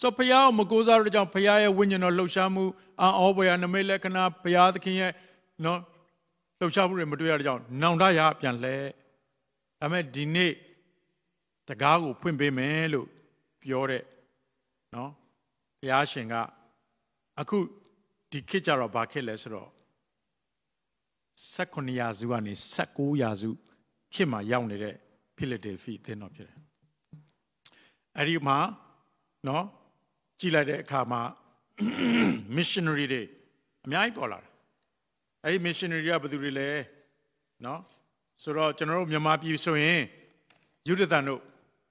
ဆိုဘုရားကိုမကိုးစားတော့ကြောင့်ဘုရားရဲ့ဝိညာဉ်တော်လှုပ်ရှားမှုအာအောဘွေရနမိတ်လက္ခဏာဘုရားသခင်ရဲ့နော်လှုပ်ရှားမှုတွေမတွေ့ရတဲ့ကြောင့်နောင်တရပြန်လဲဒါမဲ့ဒီနေ့တကားကိုဖွင့်ပေးမယ်လို့ပြောတဲ့နော်ဘုရားရှင်ကအခုဒီခေတ်ကြတော့ဘာခေတ်လဲဆိုတော့18ရာစုကနေ19ရာစုခေတ်မှာရောက်နေတဲ့ဖိလဒယ်ဖီအသင်းတော်ဖြစ်တယ်။အဲဒီမှာနော်ကြည်လိုက်တဲ့အခါမှာ missionary တွေအများကြီးပေါ်လာတယ်။အဲဒီ missionary တွေကဘယ်သူတွေလဲနော်ဆိုတော့ကျွန်တော်တို့မြန်မာပြည်ဆိုရင်ယုဒသန်တို့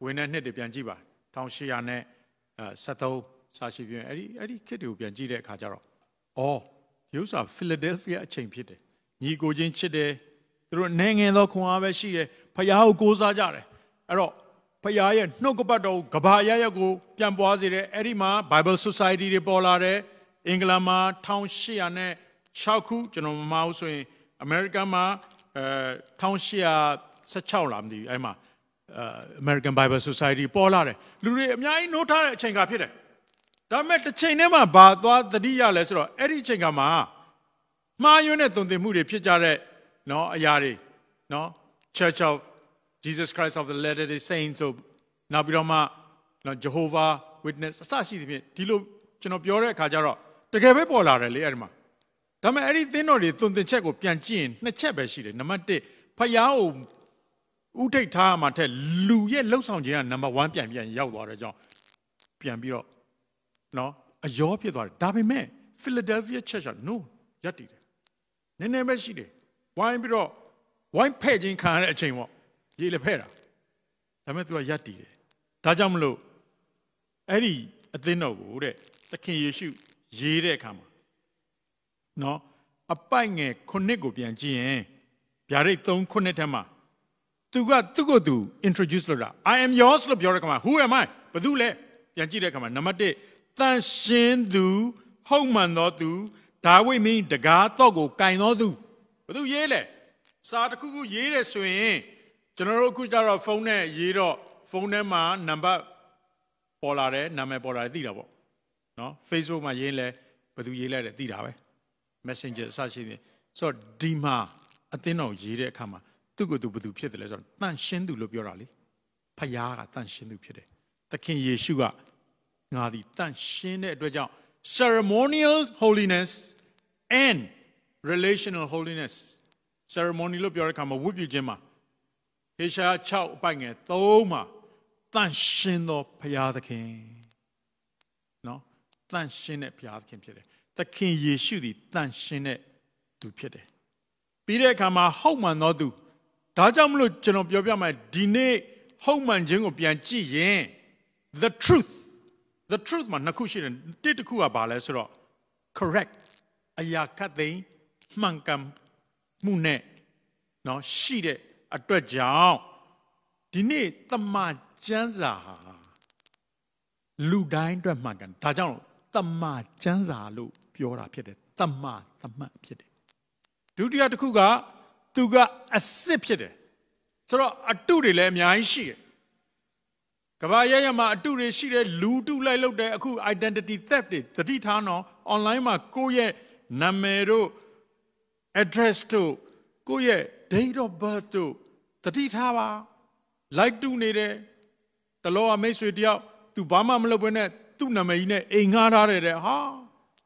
ဝင်တဲ့နှစ်တွေပြန်ကြည့်ပါ1800နဲ့73စာရှိပြင်အဲ့ဒီအဲ့ဒီခေတ်တွေကိုပြန်ကြည့်တဲ့အခါကျတော့အော်ရုပ်စာဖီလာဒယ်ဖီးယားအချိန်ဖြစ်တယ်ညီကိုချင်းချစ်တယ်သူတို့နိုင်ငံသောခွန်အားပဲရှိတယ်ဖယားကိုကိုးစားကြတယ်အဲ့တော့ဖယားရဲ့နှုတ်ကပတ်တော်ကဘာရရက်ကိုပြန်ပွားစေတယ်အဲ့ဒီမှာ Bible Society တွေပေါ်လာတယ်အင်္ဂလန်မှာ1800နဲ့6ခုကျွန်တော်မမအောင်ဆိုရင် American မှာအဲ1816လားမသိဘူးအဲ့မှာ American Bible Society ပေါ်လာတယ်လူတွေအများကြီးနှိုးထားတဲ့အချိန်ကဖြစ်တယ်ဒါပေမဲ့တစ်ချိန်တည်းမှာဘာသွားသတိရလဲဆိုတော့အဲ့ဒီအချိန်ကမှာမှားယွင်းတဲ့တုံသင်မှုတွေဖြစ်ကြတဲ့နော်အရာတွေနော် Church of Jesus Christ of the Latter Day Saints ဆိုနောက်ပြီးတော့မှနော် Jehovah Witness အစရှိသဖြင့်ဒီလိုကျွန်တော်ပြောတဲ့အခါကျတော့တကယ်ပဲပေါ်လာတယ်လေအဲ့ဒီမှာဒါပေမဲ့အဲ့ဒီသင်းတော်တွေသွန်သင်ချက်ကိုပြန်ကြည့်ရင်နှစ်ချက်ပဲရှိတယ်နံပါတ်1ဖယားကိုဥထိတ်ထားမှာတဲ့လူရဲ့လှုပ်ဆောင်ခြင်းကနံပါတ်1ပြန်ပြန်ရောက်သွားတဲ့ကြောင့်ပြန်ပြီးတော့နော်အယောဖြစ်သွားတယ်ဒါပေမဲ့ Philadelphia Church က no ရပ်တည်တယ်နည်းနည်းပဲရှိတယ်ဝိုင်းပြီးတော့ဝိုင်းဖဲ့ခြင်းခံရတဲ့အချိန်ပေါ့ရေလည်းဖဲ့တာဒါပေမဲ့သူကယက်တည်တယ်ဒါကြောင့်မလို့အဲ့ဒီအသင်းတော်ကိုတဲ့သခင်ယေရှုရေးတဲ့အခါမှာနော်အပိုက်ငယ်ခုနှစ်ကိုပြန်ကြည့်ရင်ဗျာဒိတ်3ခုနှစ်ထဲမှာသူကသူ့ကိုသူ introduce လုပ်တာ I am yours လို့ပြောတဲ့ခါမှာ who am I ဘယ်သူလဲပြန်ကြည့်တဲ့ခါမှာနံပါတ်1တန်ရှင်းသူဟုတ်မှန်သောသူဒါဝိမင်းတကားတော့ကိုကင်သောသူဘသူရေးလဲစာတစ်ခုခု ရေးတယ်ဆိုရင်ကျွန်တော်တို့အခုကြတော့ဖုန်းနဲ့ရေးတော့ဖုန်းထဲမှာနံပါတ်ပေါ်လာတယ်နာမည်ပေါ်လာတယ်သိတာပေါ့နော် Facebook မှာရေးလဲဘသူရေးလိုက်တယ်သိတာပဲ Messenger အစရှိနေဆိုတော့ဒီမှာအသင်းတော်ရေးတဲ့အခါမှာသူ့ကိုယ်သူဘသူဖြစ်တယ်လဲဆိုတော့တန်ရှင်းသူလို့ပြောတာလေဖယားကတန်ရှင်းသူဖြစ်တယ်သခင်ယေရှုကငါသည်တန်ရှင်းတဲ့အတွက်ကြောင့် ceremonial holiness and relational holiness ceremony လို့ပြောတဲ့အခါမှာဝတ်ပြုခြင်းမှာဟေရှာ6အပိုင်ငယ်3မှာတန်ရှင်သောဘုရားသခင်နော်တန်ရှင်တဲ့ဘုရားသခင်ဖြစ်တယ်သခင်ယေရှုသည်တန်ရှင်တဲ့သူဖြစ်တယ်ပြီးတဲ့အခါမှာဟောက်မှန်သောသူဒါကြောင့်မလို့ကျွန်တော်ပြောပြမယ်ဒီနေ့ဟောက်မှန်ခြင်းကိုပြန်ကြည့်ရင် the truth the truth မှာနှစ်ခုရှိတယ်တစ်တစ်ခုကဘာလဲဆိုတော့ correct အရာခတ်သိမ်းမှန်ကန်မှုနဲ့เนาะရှိတဲ့အတွက်ကြောင့်ဒီနေ့တမန်ကျမ်းစာဟာလူတိုင်းအတွက်မှန်ကန်ဒါကြောင့်တမန်ကျမ်းစာလို့ပြောတာဖြစ်တယ်တမန်တမန်ဖြစ်တယ်ဒုတိယတစ်ခုက သူကအစ်စ်ဖြစ်တယ်ဆိုတော့အတုတွေလည်းအများကြီးရှိတယ်ကဘာရရမှာအတုတွေရှိတယ်လူတုလိုက်လုပ်တယ်အခု identity theft တွေတတိထားတော့ online မှာကိုယ့်ရဲ့နာမည်တို့ address တို့ကိုယ့်ရဲ့ date of birth တို့တတိထားပါ like တူနေတယ်တလောကမိတ်ဆွေတယောက် तू ဘာမှမလုပ်ဘဲနဲ့သူ့နာမည်ကြီးနဲ့အိမ်ငှားထားတယ်တဲ့ဟာ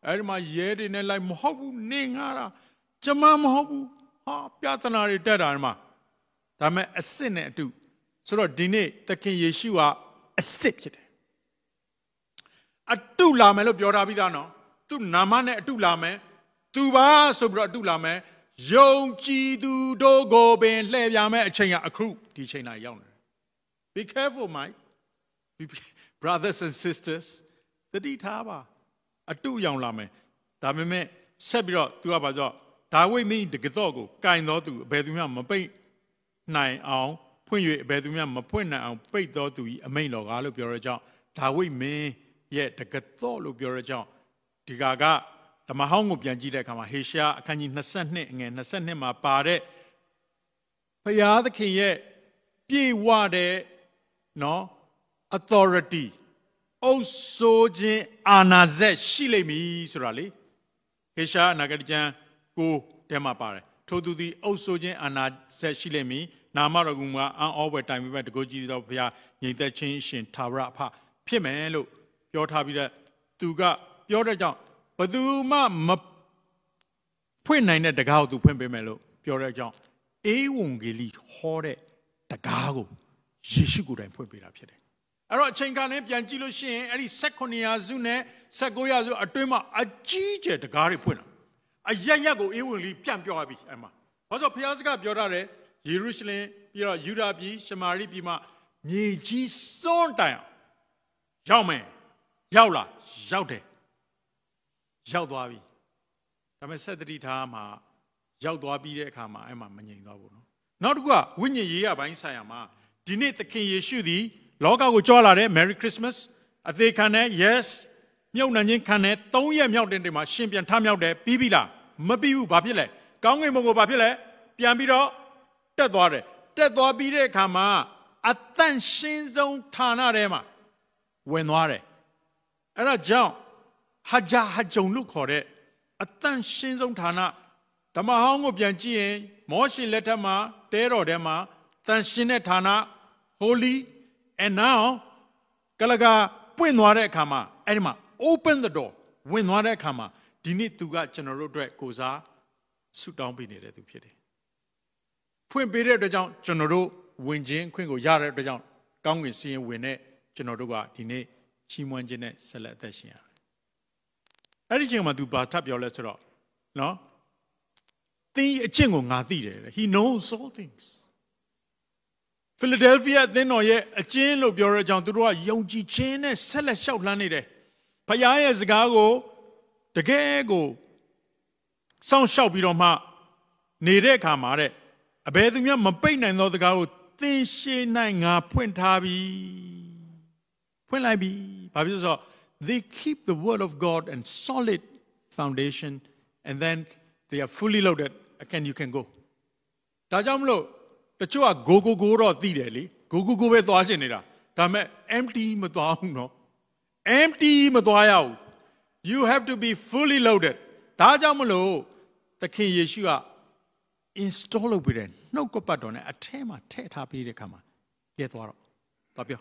အဲ့ဒီမှာရဲတွေနဲ့လိုက်မဟုတ်ဘူးနေငှားတာကျမမဟုတ်ဘူးဟာပြဿနာတွေတက်တာဒီမှာဒါမဲ့အစ်စ်နဲ့အတူဆိုတော့ဒီနေ့သခင်ယေရှုဟာအစ်စ်ဖြစ်တယ်အတုလာမယ်လို့ပြောထားပြီးသားနော် သူ့နာမနဲ့အတုလာမယ်သူပါဆိုပြီးတော့အတုလာမယ်ယုံကြည်သူတို့ကိုပင်လှည့်ပြမယ်အချိန်ကအခုဒီချိန်လာရောက်နေတယ် Be careful Mike brothers and sisters တတိထားပါအတုရောင်လာမယ်ဒါပေမဲ့ဆက်ပြီးတော့သူကပါကြော့ဒါဝိမင်းတကတော့ကိုကင်တော်သူအဘယ်သူမှမပိတ်နိုင်အောင်ဖွင့်၍အဘယ်သူမှမဖွင့်နိုင်အောင်ပိတ်တော်သူဤအမိန်တော်ကားလို့ပြောရကြောင်းဒါဝိမင်းရဲ့တကတော့လို့ပြောရကြောင်းဒီကာကမဟောင်းကိုပြန်ကြည့်တဲ့အခါမှာဟေရှာအခန်းကြီး22အငယ်22မှာပါတဲ့ဖရာသခင်ရဲ့ပြည့်ဝတဲ့နော် authority အုပ်စိုးခြင်းအာဏာစက်ရှိလိမ့်မည်ဆိုတာလေဟေရှာအနာဂတ်ကျမ်းကိုတဲမှာပါတယ်ထိုသူသည်အုပ်စိုးခြင်းအာဏာစက်ရှိလိမ့်မည်နာမတော်ကူကအံ့ဩဖွယ်တိုင်ပေမဲ့တကူကြည့်သောဘုရားညီသက်ချင်းရှင်သာဝရအဖဖြစ်မယ်လို့ပြောထားပြီးတဲ့သူကပြောတဲ့ကြောင့်ဘသူမှမဖွင့်နိုင်တဲ့တကားကိုသူဖွင့်ပေးမယ်လို့ပြောတဲ့အကြောင်းအေဝံဂေလိဟောတဲ့တကားကိုယေရှုကိုယ်တိုင်ဖွင့်ပေးတာဖြစ်တယ်အဲ့တော့အချိန်ကာလနဲ့ပြန်ကြည့်လို့ရှိရင်အဲ့ဒီ16ရာစုနဲ့19ရာစုအတွင်းမှာအကြီးကျယ်တကားတွေဖွင့်တာအရရက်ကိုအေဝံဂေလိပြန်ပြောရပြီအဲ့မှာဘာလို့ဘုရားစကားပြောတာလဲယေရုရှလင်ပြီးတော့ယူဒာပြည်ရှမာရိပြည်မှာမြေကြီးစွန့်တိုင်ရောက်မယ်ရောက်လာရောက်တယ်ရောက်သွားပြီဒါပေမဲ့ဆက်တတိထားမှာရောက်သွားပြီးတဲ့အခါမှာအဲ့မှာမငြိမ်သွားဘူးနော်နောက်တစ်ခုကဝိညာဉ်ရေးရပိုင်းဆိုင်ရာမှာဒီနေ့သခင်ယေရှုသည် လောကကိုကြွလာတဲ့ Merry Christmas အသေးခံတဲ့ Yes မြုပ်နှံခြင်းခံတဲ့၃ရက်မြောက်တင်တင်မှာရှင်ပြန်ထမြောက်တယ်ပြီးပြီလားမပြီးဘူးဘာဖြစ်လဲကောင်းကင်ဘုံကိုဘာဖြစ်လဲပြန်ပြီးတော့တက်သွားတယ်တက်သွားပြီးတဲ့အခါမှာအသန့်ရှင်းဆုံးဌာနထဲမှာဝင်သွားတယ်အဲ့ဒါကြောင့်ဟာဂျာဟာဂျုံလို့ခေါ်တဲ့အတန်ရှင်းဆုံးဌာနဓမ္မဟောင်းကိုပြန်ကြည့်ရင် မောရှိလက်ထက်မှာတဲတော်ထဲမှာတန်ရှင်းတဲ့ဌာန holy and now ကလကပွင့်သွားတဲ့အခါမှာအဲ့ဒီမှာ open the door ဝင်သွားတဲ့အခါမှာဒီနေ့သူက ကျွန်တော်တို့အတွက် ကိုစားဆုတောင်းပေးနေတဲ့သူဖြစ်တယ်။ဖွင့်ပေးတဲ့အတွက်ကြောင့်ကျွန်တော်တို့ဝင်ခြင်းခွင့်ကိုရတဲ့အတွက်ကြောင့်ကောင်းကင်စီရင်ဝင်တဲ့ကျွန်တော်တို့ကဒီနေ့ချီးမွမ်းခြင်းနဲ့ဆက်လက်အသက်ရှင်ရအဲ့ဒီချိန်မှာ तू ဘာထပ်ပြောလဲဆိုတော့နော်သင်အချင်းကိုငါသိတယ် he knows all things Philadelphia အသင်းတော်ရဲ့အချင်းလို့ပြောတဲ့အကြောင်းသူတို့ကယုံကြည်ခြင်းနဲ့ဆက်လက်လျှောက်လှမ်းနေတယ်ဖခင်ရဲ့စကားကိုတကယ်ကိုစောင့်ရှောက်ပြီးတော့မှနေတဲ့အခါမှာတဲ့အဘယ်သူမှမပိတ်နိုင်သောစကားကိုသင်ရှင်းနိုင်ငါဖွင့်ထားပြီဖွင့်လိုက်ပြီဘာဖြစ်လို့ဆိုတော့ they keep the word of God and solid foundation, and then they are fully loaded. Again, you can go. ဒါကြောင့်မလို့တချို့ကဂိုဂိုဂိုတော့သိတယ်လေဂိုဂိုဂိုပဲသွားချင်နေတာဒါပေမဲ့ empty မသွားဘူးနော် empty မသွားရဘူး you have to be fully loaded ဒါကြောင့်မလို့သခင်ယေရှုက install tapio.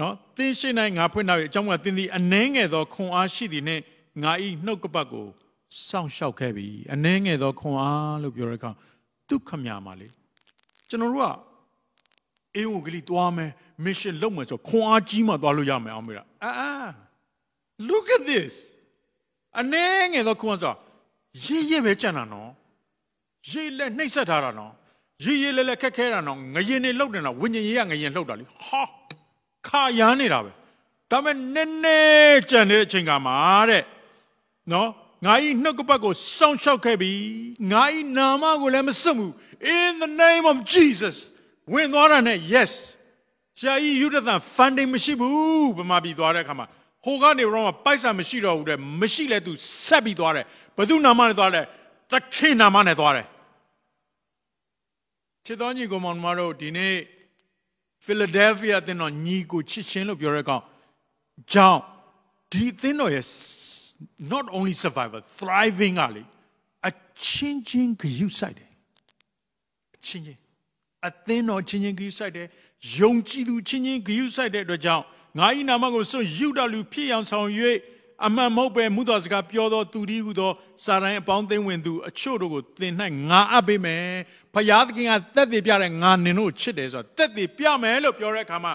နော်သင်ရှိနိုင်ငါဖွင့်ထား၍အကြောင်းကသင်သည်အနှဲငယ်သောခွန်အားရှိသည်နှင့်ငါဤနှုတ်ကပတ်ကိုစောင့်ရှောက်ခဲ့ပြီ အနှဲငယ်သောခွန်အားလို့ပြောရကောင်သူခမညာမှာလေကျွန်တော်တို့ကအေးဝကလေးသွားမယ်မစ်ရှင်လုပ်မယ်ဆိုခွန်အားကြီးမှသွားလို့ရမယ်အောင်မေတာအာ look at this အနှဲငယ်သောခွန်အားဆိုရေးရေးပဲကြံ့တာနော်ရေးလက်နှိပ်စက်ထားတာနော်ရေးရေးလက်လက်ခက်ခဲတာနော်ငရင်တွေလှုပ်နေတာဝิญဉေကငရင်လှုပ်တာလေဟာခါရမ်းနေတာပဲဒါပေမဲ့နည်းနည်းကြံနေတဲ့အချိန်ကမှတဲ့နော်ငါဤနှုတ်ကပတ်ကိုစောင့်ရှောက်ခဲ့ပြီငါဤနာမကိုလည်းမစွန့်ဘူး in the name of jesus ဝင်သွားတာနဲ့ yes ဆရာကြီးယူဒသန် funding မရှိဘူးဗမာပြည်သွားတဲ့အခါမှာဟိုကနေတော့ပိုက်ဆံမရှိတော့ဘူးတဲ့မရှိလဲသူဆက်ပြီးသွားတယ်ဘသူနာမနဲ့သွားလဲသခင်နာမနဲ့သွားတယ်ချစ်တော်ညီကောင်မတို့ဒီနေ့ဖိလာဒဲလ်ဖီးယားအသင်းတော်ညီကိုချစ်ချင်းလို့ပြောတဲ့ကောင်ကြောင့်ဒီအသင်းတော်ရဲ့ not only survivor thriving ကလေအချင်းချင်းဂရုစိုက်တယ်အချင်းချင်းအသင်းတော်ချင်းချင်းဂရုစိုက်တယ်ယုံကြည်သူချင်းချင်းဂရုစိုက်တဲ့အတွက်ကြောင့်ငါ၏နာမကိုစွန့်ယူတော်လူဖြစ်အောင်ဆောင်၍အမှန်မဟုတ်ပဲမူတော်စကားပြောသောသူဒီဟုသောစာတိုင်းအပေါင်းသိဝင်သူအချို့တို့ကိုသင်၌ငါအပ်ပေးမယ်။ဖယားသခင်ကတက်တည်ပြတဲ့ငါနင်တို့ချစ်တယ်ဆိုတာတက်တည်ပြမယ်လို့ပြောတဲ့အခါမှာ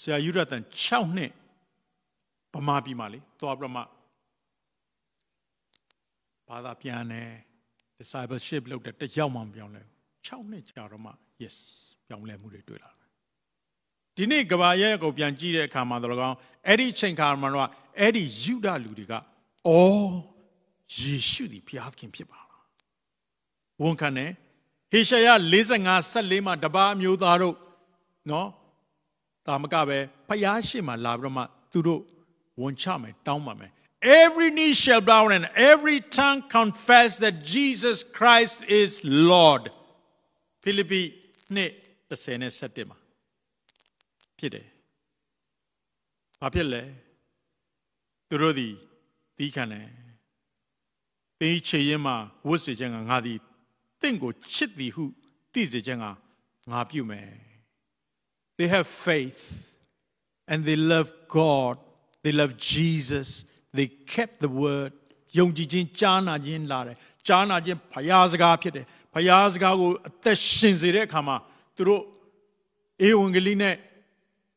ဆရာယူရတန်6နှစ်ဗမာပြည်မှာလေသွားပြမဘာသာပြန်တယ် discipleship လုပ်တဲ့တယောက်မှမပြောင်းလဲ6နှစ်ကြာတော့မှ yes ပြောင်းလဲမှုတွေတွေ့လာဒီနေ့ကဘာရဲ့ကိုပြန်ကြည့်တဲ့အခါမှာတော့ကောင်အဲ့ဒီချိန်ခါမှာတော့အဲ့ဒီယူဒလူတွေကအော်ယေရှုသည်ဘုရားသခင်ဖြစ်ပါလားဝန်ခံတယ်ဟေရှာယ45 14မှာ တပါအမျိုးသားတို့နော်တာမကပဲဖျားရှိမှလာပြီးတော့မှသူတို့ဝန်ချမယ်တောင်းပါမယ် Every knee shall bow and every tongue confess that Jesus Christ is Lord. ဖိလိပ္ပိ2:17မှာဖြစ်တယ်။ဘာဖြစ်လဲ။သူတို့သည်တီးခံတယ်။သင်ချေရင်မှာဝတ်စေခြင်းကငါသည်တင့်ကိုချစ်သည်ဟုသိစေခြင်းကငါပြုမယ်။ They have faith and they love God. They love Jesus. They kept the word. ယုံကြည်ခြင်းကြားနာခြင်းလာတယ်။ကြားနာခြင်းဖယားစကားဖြစ်တယ်။ဖယားစကားကိုအသက်ရှင်စေတဲ့အခါမှာသူတို့ဧဝံဂေလိနဲ့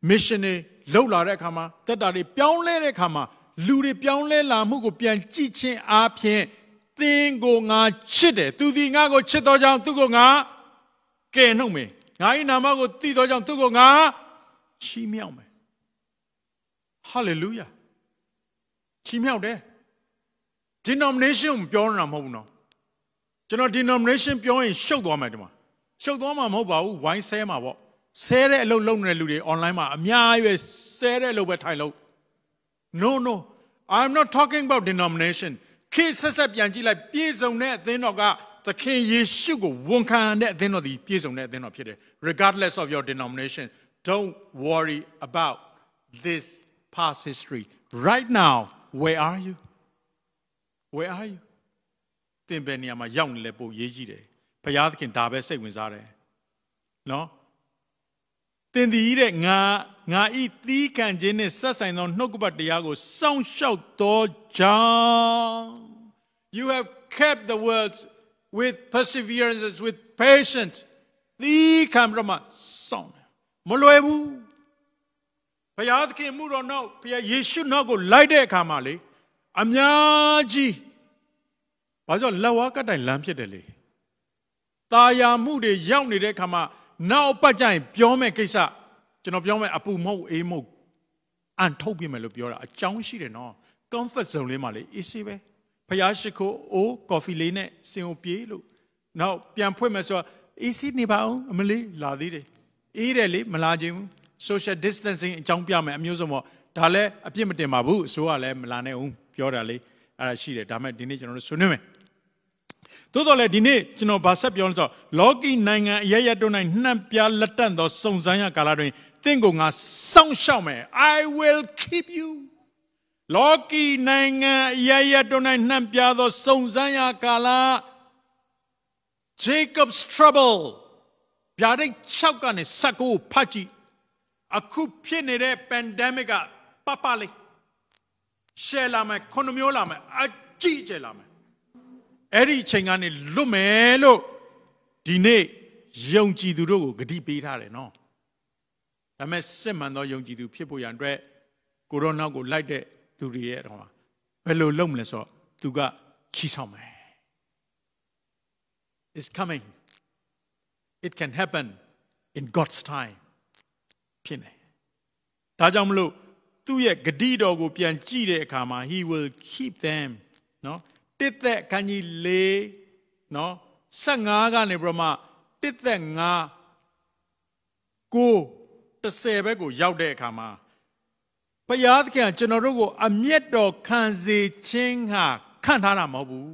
missionary လောက်လာတဲ့အခါမှာတက်တာတွေပြောင်းလဲတဲ့အခါမှာလူတွေပြောင်းလဲလာမှုကိုပြန်ကြည့်ချင်းအားဖြင့်သင်ကိုငါချစ်တယ်သူဒီငါကိုချစ်တော်ကြောင့်သူကိုငါကယ်နှုတ်မယ်ငါ၏နာမကိုတည်တော်ကြောင့်သူကိုငါချီးမြှောက်မယ် hallelujah ချီးမြှောက်တယ် denomination ပြောနေတာမဟုတ်ဘူးနော်ကျွန်တော် denomination ပြောရင်ရှုပ်သွားမယ်ဒီမှာရှုပ်သွားမှာမဟုတ်ပါဘူးဝိုင်းဆဲမှာပေါ့ဆဲတဲ့အလုပ်လုပ်နေတဲ့လူတွေ online မှာအများကြီးပဲဆဲတဲ့အလုပ်ပဲထိုင်လို့ No no I'm not talking about denomination regardless of your denomination don't worry about this past history right now where are you where are you No. တင်သည်တဲ့ငါငါဤသီးခံခြင်းနဲ့ဆက်ဆိုင်သောနှုတ်ကပတ်တရားကိုစောင့်ရှောက်သောကြောင့် you have kept the words with perseverance with patience သီးခံပြမစောင့်မလွယ်ဘူးဘုရားသခင်မှုတော်နောက်ဘုရားယေရှုနောက်ကိုလိုက်တဲ့အခါမှာလေအများကြီးဘာကြောင့်လက်ဝါးကတိုင်လမ်းဖြစ်တယ်လေตายာမှုတွေရောက်နေတဲ့အခါမှာနောက်ပတ်ကြရင်ပြောမယ့်ကိစ္စကျွန်တော်ပြောမယ့်အပူမဟုတ်အေးမဟုတ်အန်ထုတ်ပြမယ်လို့ပြောတာအကြောင်းရှိတယ်နော် comfort zone လေးမှာလေ easy ပဲဖျားရှိခိုးအိုး coffee လေးနဲ့စင်ုံပြေးလို့နောက်ပြန်ဖွင့်မယ်ဆိုတော့ easy နေပါအောင်အမလေးလာသေးတယ်အေးတယ်လေမလာခြင်းဘူး social distancing အကြောင်းပြမယ်အမျိုးစုံပေါ့ဒါလည်းအပြစ်မတင်ပါဘူးအစိုးရလည်းမလာနိုင်ဘူးပြောတာလေအဲ့ဒါရှိတယ်ဒါမဲ့ဒီနေ့ကျွန်တော်တို့ဆွေးနွေးမယ်သို့တော်လည်းဒီနေ့ကျွန်တော်ဗာဆက်ပြောလို့ဆိုလောကီနိုင်ငံအရရတို့၌နှံ့ပြားလက်တန့်သောစုံစမ်းရကာလတွင်တင့်ကိုငါစောင့်ရှောက်မယ် I will keep you လောကီနိုင်ငံအရရတို့၌နှံ့ပြားသောစုံစမ်းရကာလ Jacob's trouble ဗျာဒိတ်6ကနေ19ကိုဖတ်ကြည့်အခုဖြစ်နေတဲ့ pandemic ကပပလေးရှယ်လာမယ်ခုနှမျိုးလာမယ်အကြီးကျယ်လာမယ်အဲ့ဒီအချိန်ကနေလွတ်မယ်လို့ဒီနေ့ယုံကြည်သူတို့ကိုဂတိပေးထားတယ်နော်ဒါမဲ့စစ်မှန်သောယုံကြည်သူဖြစ်ဖို့ရန်အတွက် ကိုရောနောက်ကိုလိုက်တဲ့သူတွေရဲ့တော့ဘယ်လိုလုပ်မလဲဆိုတော့သူကချီဆောင်မယ် is coming it can happen in god's time ဖြစ်နေဒါကြောင့်မလို့သူ့ရဲ့ဂတိတော်ကို ပြန်ကြည့်တဲ့အခါမှာ he will keep them နော်တစ်သက်ခန်းကြီး၄နော်15ကနေပြမတစ်သက်5 9 10ဘက်ကိုရောက်တဲ့အခါမှာဘုရားသခင်ကျွန်တော်တို့ကိုအမျက်တော်ခံစေခြင်းဟာခံထားတာမဟုတ်ဘူး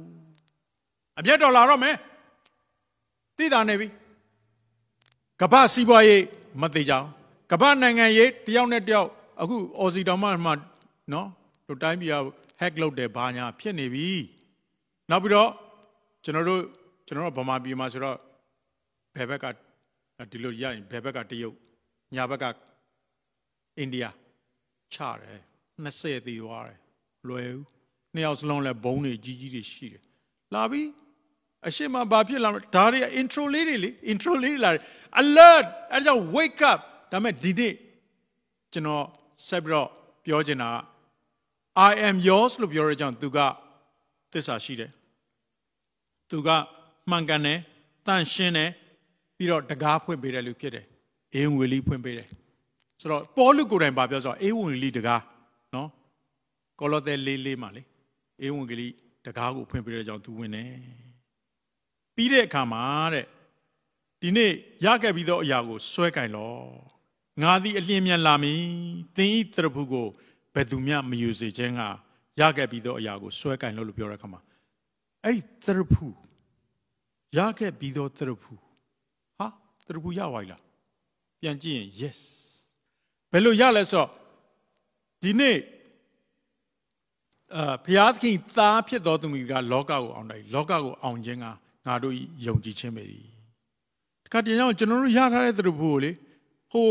အမျက်တော်လာတော့မယ်သိတာနေပြီကပ္ပစီးပွားရေးမသေးကြအောင်ကမ္ဘာနိုင်ငံရေးတယောက်နဲ့တယောက်အခုအော်စီတောင်မှမှနော်တို့တိုင်းပြည်ကဟက်လုပ်တယ်ဘာညာဖြစ်နေပြီနောက်ပြီးတော့ကျွန်တော်တို့ကျွန်တော်တို့ဗမာပြည်မှာဆိုတော့ဘယ်ဘက်ကဒီလိုရရင်ဘယ်ဘက်ကတရုတ်ညာဘက်ကအိန္ဒိယချတယ်20သေးသွားတယ်လွယ်ဘူးနှစ်ယောက်စလုံးလဲဘုံတွေကြီးကြီးတွေရှိတယ်လာပြီးအရှိမဘာဖြစ်လာဒါတွေ intro လေးတွေလေ intro လေးတွေလာတယ် alert အဲကြောင့် wake up ဒါမဲ့ဒီနေ့ကျွန်တော်ဆက်ပြီးတော့ပြောချင်တာက I am yours လို့ပြောရကြအောင်သူကသစ္စာရှိတယ်။သူကမှန်ကန်တယ်၊တန့်ရှင်းတယ်ပြီးတော့တကားဖွင့်ပေးတဲ့လူဖြစ်တယ်။အေးဝေလိဖွင့်ပေးတယ်။ဆိုတော့ပေါလုကိုယ်တိုင်ဘာပြောဆိုတော့အေးဝေလိတကားနော်ကောလောသဲလေးလေးမှာလေအေးဝေလိတကားကိုဖွင့်ပေးတဲ့အကြောင်းသူဝင်တယ်။ပြီးတဲ့အခါမှာတဲ့ဒီနေ့ရခဲ့ပြီးသောအရာကိုဆွဲကင်လောငါသည်အလျင်မြန်လာမည်သင်ဤတရဖူကိုဘယ်သူမျှမယူစေခြင်းကရခဲ့ပြီးသောအရာကိုဆွဲကင်လို့လို့ပြောတဲ့အခါမှာအဲ့ဒီသရဖူရခဲ့ပြီးသောသရဖူဟာသရဖူရပါလားပြန်ကြည့်ရင် yes ဘယ်လိုရလဲဆိုတော့ဒီနေ့အာဘုရားသခင်သားဖြစ်တော်သူမိကလောကကိုအောင်တိုင်းလောကကိုအောင်ခြင်းကငါတို့ယုံကြည်ခြင်းပဲဒီတခါတည်းကျွန်တော်တို့ရထားတဲ့သရဖူကိုလေဟို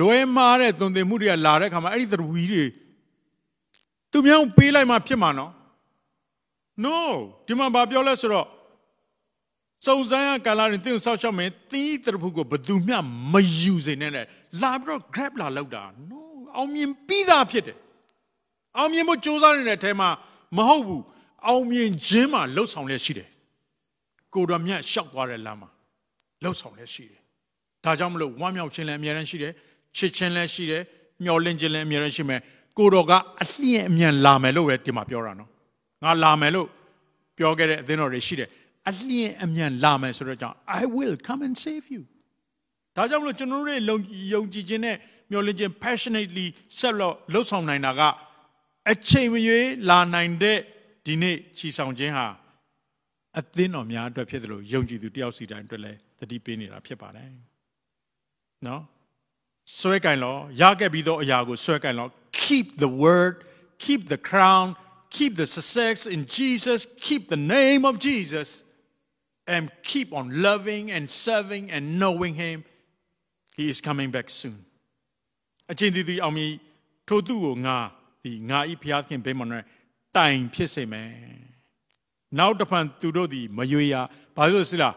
လွဲမားတဲ့သွန်သင်မှုတွေကလာတဲ့အခါမှာအဲ့ဒီသရဖူကြီးတွေသူများပေးလိုက်မှဖြစ်မှာနော် no ဒီမှာဘာပြောလဲဆိုတော့စုံစမ်းရကာလာရင်တင်းဆောက်ရှောက်မယ်တင်းတရဖူကိုဘသူမျှမယူစေနဲ့နဲ့လာပြီးတော့ grab လာလောက်တာ no အောင်မြင်ပြီးသားဖြစ်တယ်အောင်မြင်ဖို့စူးစမ်းနေတဲ့အထဲမှာမဟုတ်ဘူးအောင်မြင်ခြင်းမှာလှုပ်ဆောင်လဲရှိတယ်ကိုတော်မြတ်ရှောက်သွားတဲ့လမ်းမှာလှုပ်ဆောင်လဲရှိတယ်ဒါကြောင့်မလို့ဝမ်းမြောက်ခြင်းလည်းအများတန်းရှိတယ်ချစ်ခြင်းလည်းရှိတယ်မျှော်လင့်ခြင်းလည်းအများတန်းရှိမယ်ကိုတော်ကအလျင်အမြန်လာမယ်လို့ပဲဒီမှာပြောတာနော်ငါလာမယ်လို့ပြောခဲ့တဲ့အသင်းတော်တွေရှိတယ်အလျင်အမြန်လာမယ်ဆိုတော့ကြောင့် I will come and save you ဒါကြောင့်မလို့ကျွန်တော်တို့ယုံကြည်ခြင်းနဲ့မျှော်လင့်ခြင်း passionately ဆက်လို့လှုပ်ဆောင်နိုင်တာကအချိန်မရွေးလာနိုင်တဲ့ဒီနေ့ခြိဆောင်ခြင်းဟာအသင်းတော်များအတွက်ဖြစ်တယ်လို့ယုံကြည်သူတယောက်စီတိုင်းအတွက်လည်းသတိပေးနေတာဖြစ်ပါတယ်။နော်ဆွဲကင်လောရခဲ့ပြီးသောအရာကိုဆွဲကင်လော keep the word, keep the crown, keep the success in Jesus, keep the name of Jesus, and keep on loving and serving and knowing Him. He is coming back soon. အချင်းဒီဒီအောင်မီထိုသူ့ကိုငါဒီငါဤဖျားခင်ဘေးမွန်နဲ့တိုင်ဖြစ်စေမယ်။နောက်တစ်ဖန်သူတို့ဒီမယွေရဘာလို့လဲဆိုလား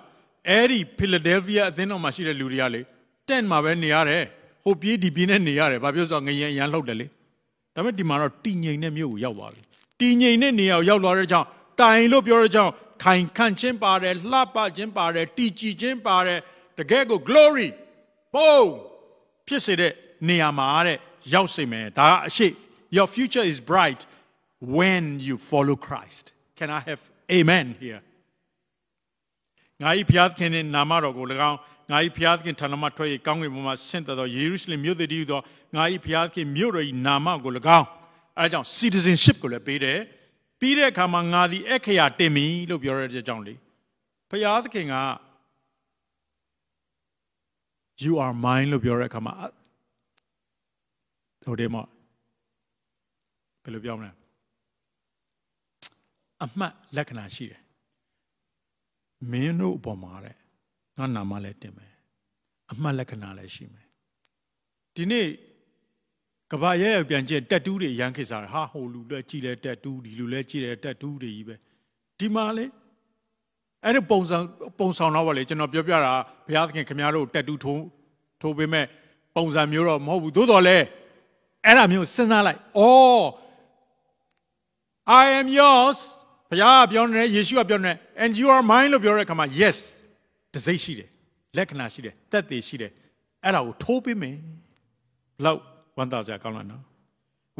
အဲ့ဒီဖီလာဒဲလ်ဖီးယားအသင်းတော်မှာရှိတဲ့လူတွေကလေတင့်မှာပဲနေရတယ်။ဟိုပြေးဒီပြေးနဲ့နေရတယ်။ဘာဖြစ်လို့ဆိုတော့ငရံရန်လှုပ်တယ်လေ။ဒါပေမဲ့ဒီမှာတော့တည်ငြိမ်တဲ့မြို့ကိုရောက်သွားပြီတည်ငြိမ်တဲ့နေရာကိုရောက်လာတဲ့ကြောင့်တိုင်လို့ပြောတဲ့ကြောင့်ခိုင်ခန့်ခြင်းပါတယ်လှပခြင်းပါတယ်တည်ကြည်ခြင်းပါတယ်တကယ်ကို glory ပုံဖြစ်စေတဲ့နေရာမှာတဲ့ရောက်စေမယ်ဒါကအရှိ your future is bright when you follow Christ can i have amen here ငါ၏ဘုရားသခင်၏နာမတော်ကို၎င်းငါ၏ဘုရားသခင်ထံမှထွက်၍ကောင်းကင်ဘုံမှဆင့်သက်သောယေရုရှလင်မြို့တည်ယူသောငါ၏ဘုရားသခင်မြို့တော်၏နာမကို၎င်းအဲဒါကြောင့် citizenship ကိုလည်းပေးတယ်ပြီးတဲ့အခါမှာငါသည်အခရာတင်ပြီလို့ပြောရတဲ့အကြောင်းလေးဘုရားသခင်က you are mine လို့ပြောတဲ့အခါမှာဟိုတည်းမှာဘယ်လိုပြောမလဲအမှတ်လက္ခဏာရှိတယ်မင်းတို့အပေါ်မှာတဲ့ငါနာမလည်းတင်မယ်အမှတ်လက္ခဏာလည်းရှိမယ်ဒီနေ့ကဘာရဲ့ပြန်ကျင်တက်တူးတွေရန်ခေစားဟာဟိုလူလည်းကြည်လဲတက်တူးဒီလူလည်းကြည်လဲတက်တူးတွေကြီးပဲဒီမှာလေအဲ့ဒီပုံစံပုံဆောင်တော့ဗလေကျွန်တော်ပြောပြတာဘုရားသခင်ခင်ဗျားတို့တက်တူးထိုးထိုးပေးမဲ့ပုံစံမျိုးတော့မဟုတ်ဘူးသို့တော်လဲအဲ့ဒါမျိုးစဉ်းစားလိုက်ဩ I am yours ဘုရားကပြောနေတယ်ယေရှုကပြောနေတယ် and you are mine လို့ပြောတဲ့အခါမှာ yes တစိမ့်ရှိတယ်လက္ခဏာရှိတယ်တက်သေးရှိတယ်အဲ့ဒါကိုထိုးပေးမယ်လောက်ဝမ်းသာစရာကောင်းလာနော်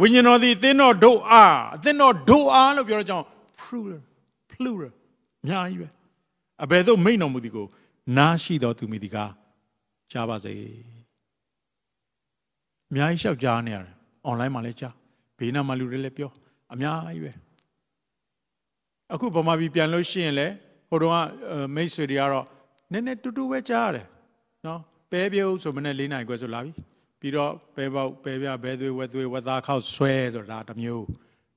ဝိညာဉ်တော်သည်သင်တော်တို့အားအသင်တော်တို့အားလို့ပြောတဲ့ကြောင်း plural plural အများကြီးပဲအဘယ်သို့မိန်တော်မူသည်ကို နားရှိတော်သူမိသည်ကကြားပါစေအများကြီးရှောက်ကြားနေရတယ်အွန်လိုင်းမှာလည်းကြားဘေးနားမှာလူတွေလည်းပြောအများကြီးပဲအခုဗမာပြည်ပြန်လို့ရှိရင်လည်းဟိုတုန်းကမိတ်ဆွေတွေကတော့နည်းနည်းတူတူပဲကြားရတယ်နော်ပဲပြုတ်ဆိုမနေ့၄နိုင်ခွဲဆိုလာပြီပြီးတော့ပဲပေါက်ပဲပြဘဲသွေးဝက်သွေးဝက်သားခောက်ဆွဲဆိုတာဒါတစ်မျိုး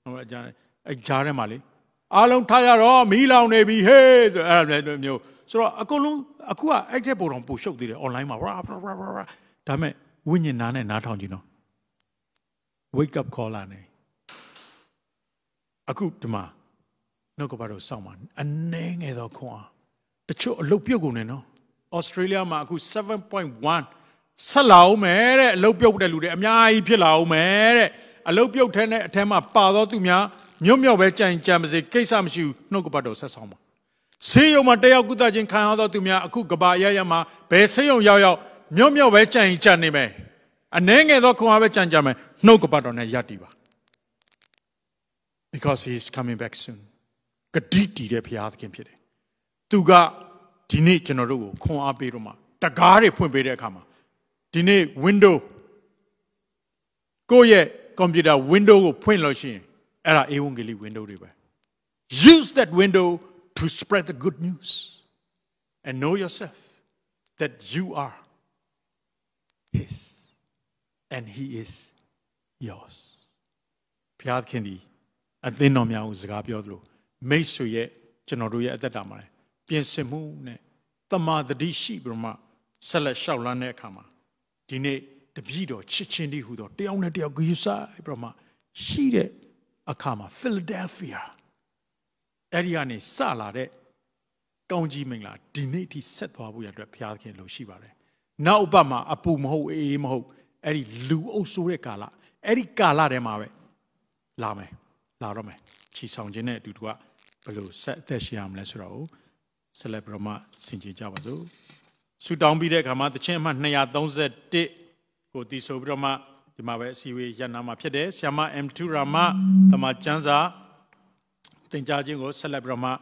နော်အကြမ်းအကြားထဲမှာလေအားလုံးထားရတော့မီးလောင်နေပြီဟေးဆိုအဲ့လိုမျိုးဆိုတော့အကုန်လုံးအခုကအဲ့တဲ့ပုံတော်ပို့ရှုပ်သေးတယ် online မှာရာရာရာဒါမဲ့ဝိညာဉ်နာနဲ့နားထောင်ကြည့်နော် wake up call လာနေအခုဒီမှာနှုတ်ကပါတော်စောင့်ပါအနှဲငယ်သောခွန်အားတချို့အလုတ်ပြုတ်ကုန်နေနော်ဩစတြေးလျမှာအခု7.1ဆက်လာအောင်မယ်တဲ့အလုတ်ပြုတ်တဲ့လူတွေအများကြီးဖြစ်လာအောင်မယ်တဲ့အလုတ်ပြုတ်ထဲနဲ့အထက်မှာပါသောသူများညွတ်မြော့ပဲကြံကြံပါစေကိစ္စမရှိဘူးနှုတ်ကပါတော်ဆက်ဆောင်ပါဆေးရုံမှာတယောက်ကုသခြင်းခံရသောသူများအခုကဘာရရမှာဘယ်ဆေးရုံရောက်ရောက်ညွတ်မြော့ပဲကြံကြံနေမယ်အနှဲငယ်သောခွန်အားပဲကြံကြံမယ်နှုတ်ကပါတော်နဲ့ယက်တီပါ because he is coming back soon ဂတိတည်တဲ့ဘုရားသခင်ဖြစ်တယ်။သူကဒီနေ့ကျွန်တော်တို့ကိုခွန်အားပေးတော့မှတကားတွေဖွင့်ပေးတဲ့အခါမှာဒီနေ့ window computer window ကိုဖွင့်လို့ရှိရင်အဲ့ဒါအေဝံဂေလိ window တွေပဲ use that window to spread the good news and know yourself that you are his and he is yours ဘုရားခင်သည်အသင်းတော်များကိုစကားပြောသလိုမိတ်ဆွေရဲ့ကျွန်တော်တို့ရဲ့အသက်တာမှာပြင်ဆင်မှုနဲ့တမာတတိရှိပြီးမှဆက်လက်လျှောက်လန်းတဲ့အခါမှာဒီနေ့တပည့်တော်ချစ်ချင်းတည်းဟူသောတယောက်နဲ့တယောက်ဂရုစိုက်ပြီးမှရှိတဲ့အခါမှာဖီလာဒဲလ်ဖီးယားအဲ့ဒီကနေစလာတဲ့ကောင်းကြီးမင်္ဂလာဒီနေ့ထိဆက်သွားဖို့ရတဲ့ဘုရားသခင်လိုရှိပါတယ်။နောက်ဘက်မှာအပူမဟုတ်အေးအေးမဟုတ်အဲ့ဒီလူအုပ်ဆိုးတဲ့ကာလအဲ့ဒီကာလထဲမှာပဲလာမယ်လာတော့မယ်ချီဆောင်ခြင်းနဲ့အတူတူကဘယ်လိုဆက်အသက်ရှင်ရမလဲဆိုတော့ဆက်လက်ပြီးတော့မှဆင်ခြင်ကြပါစို့ဆူတောင်းပြီးတဲ့အခါမှာတခြင်းအမှ231ကိုတည်ဆိုပြီးတော့မှဒီမှာပဲအစည်းအဝေးရန်နာမှာဖြစ်တယ်ဆ iam M2 ရာမတမချန်းစာတင်ကြားခြင်းကိုဆက်လက်ပြီးတော့မှ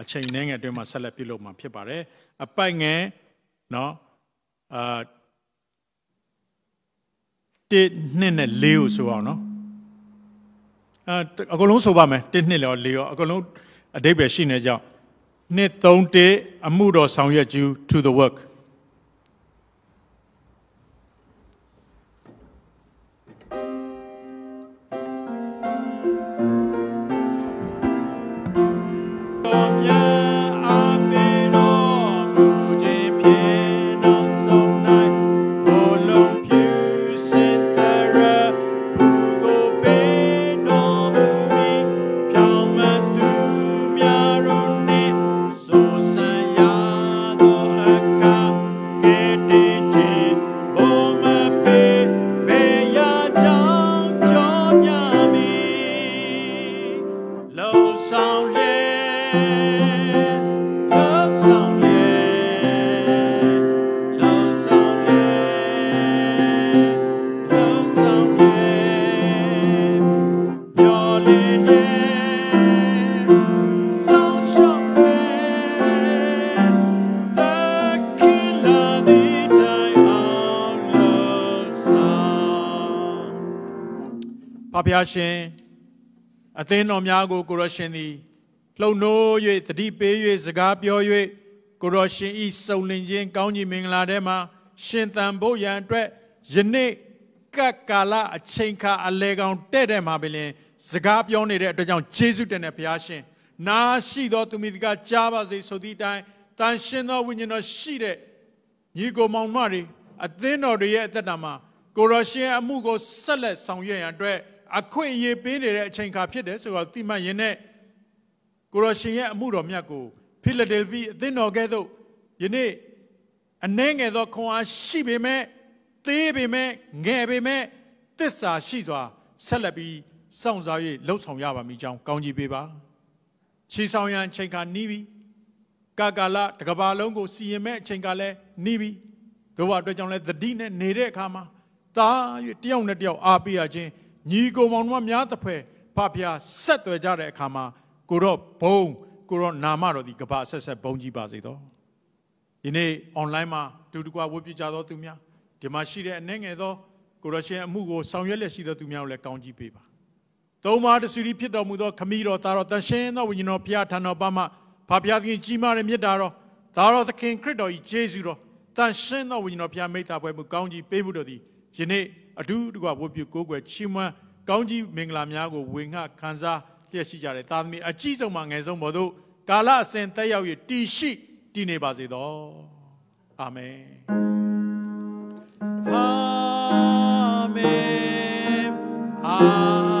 အချိန်နှဲငယ်အတွင်းမှာဆက်လက်ပြုလုပ်မှာ ဖြစ်ပါတယ်အပိုက်ငယ်เนาะအာ1နှစ်နဲ့4ကိုဆိုအောင်เนาะအာအကုန်လုံးဆိုပါမယ်1နှစ်လော4ရောအကုန်လုံးအတိပ္ပယ်ရှိနေကြောင်းနှစ်3အမှုတော်ဆောင်ရွက်ကျူး to the work သင်းတော်များကိုကိုရရှင်သည်လှုံ့နှိုး၍တတိပေး၍စကားပြော၍ကိုရရှင်ဤစုံလင်ခြင်းကောင်းကြီးမင်္ဂလာထဲမှာ ရှင်သန်ဖို့ရန်အတွက်ယနေ့ကတ်ကာလအချိန်ခါအလဲကောင်တဲ့တဲ့မှာပဲလင်စကားပြောနေတဲ့အတွက်ကြောင့်ယေရှုတင်တဲ့ဘုရားရှင်နာရှိသောသူမိတကကြားပါစေဆိုသည့်အတိုင်းတန်ရှင်သောဝိညာဉ်တော်ရှိတဲ့ညီကိုမောင်မတွေအသင်းတော်တွေရဲ့အသက်တာမှာကိုရရှင်အမှုကိုဆက်လက်ဆောင်ရွက်ရန်အတွက်အခွင့်အရေးပေးနေတဲ့အချိန်ခါဖြစ်တယ်ဆိုတော့တိမှန်ရင်နဲ့ကိုရရှင်ရဲ့အမှုတော်မြတ်ကိုဖီလာဒယ်ဖီအသင်းတော်ကဲ့သို့ယနေ့အနှဲငယ်သောခွန်အားရှိပေမဲ့သေးပေမဲ့ငယ်ပေမဲ့တစ္ဆာရှိစွာဆက်လက်ပြီးစောင့်စား၍လှုပ်ဆောင်ရပါမိကြောင်းကောင်းကြီးပေးပါခြေဆောင်ရန်အချိန်ခါနီးပြီကာကာလတကဘာလုံးကိုစီရင်မဲ့အချိန်ခါလဲနီးပြီတို့ဘာအတွက်ကြောင့်လဲသတိနဲ့နေတဲ့အခါမှာတာ၍တယောက်နဲ့တယောက်အားပေးရခြင်းညီကိုမောင်တို့များတစ်ဖက်ဖဖျားဆက်သွယ်ကြတဲ့အခါမှာကိုတော့ဘုံကိုတော့နာမတော်ဒီကဘာဆက်ဆက်ဘုံကြီးပါစေတော့ဒီနေ့ online မှာတူတကွာဝတ်ပြကြသောသူများဒီမှာရှိတဲ့အနေငယ်သောကိုရရှင်အမှုကိုဆောင်ရွက်လက်ရှိသောသူများကိုလည်းကောင်းကြီးပေးပါသုံးပါးတဆူရီဖြစ်တော်မူသောခမည်းတော်သားတော်တန်ရှင်သောဝိညာဉ်တော်ဖျားထံတော်ပါမှဖဖျားသခင်ကြီးမားတဲ့မြတ်တာတော်သားတော်သခင်ခရစ်တော်၏ယေရှုတော်တန်ရှင်သောဝိညာဉ်တော်ဖျားမိတ်တာပွဲမှုကောင်းကြီးပေးမှုတော်သည်ယနေ့အတူတကွဝတ်ပြုကိုးကွယ်ချီးမွမ်းကောင်းကြီးမင်္ဂလာများကိုဝေငှခံစားလျက်ရှိကြတဲ့သာသမီအကြီးဆုံးမှငယ်ဆုံးပေါ်သို့ကာလအစဉ်တက်ရောက်၍တည်ရှိတည်နေပါစေသောအာမင်အာမင်အာ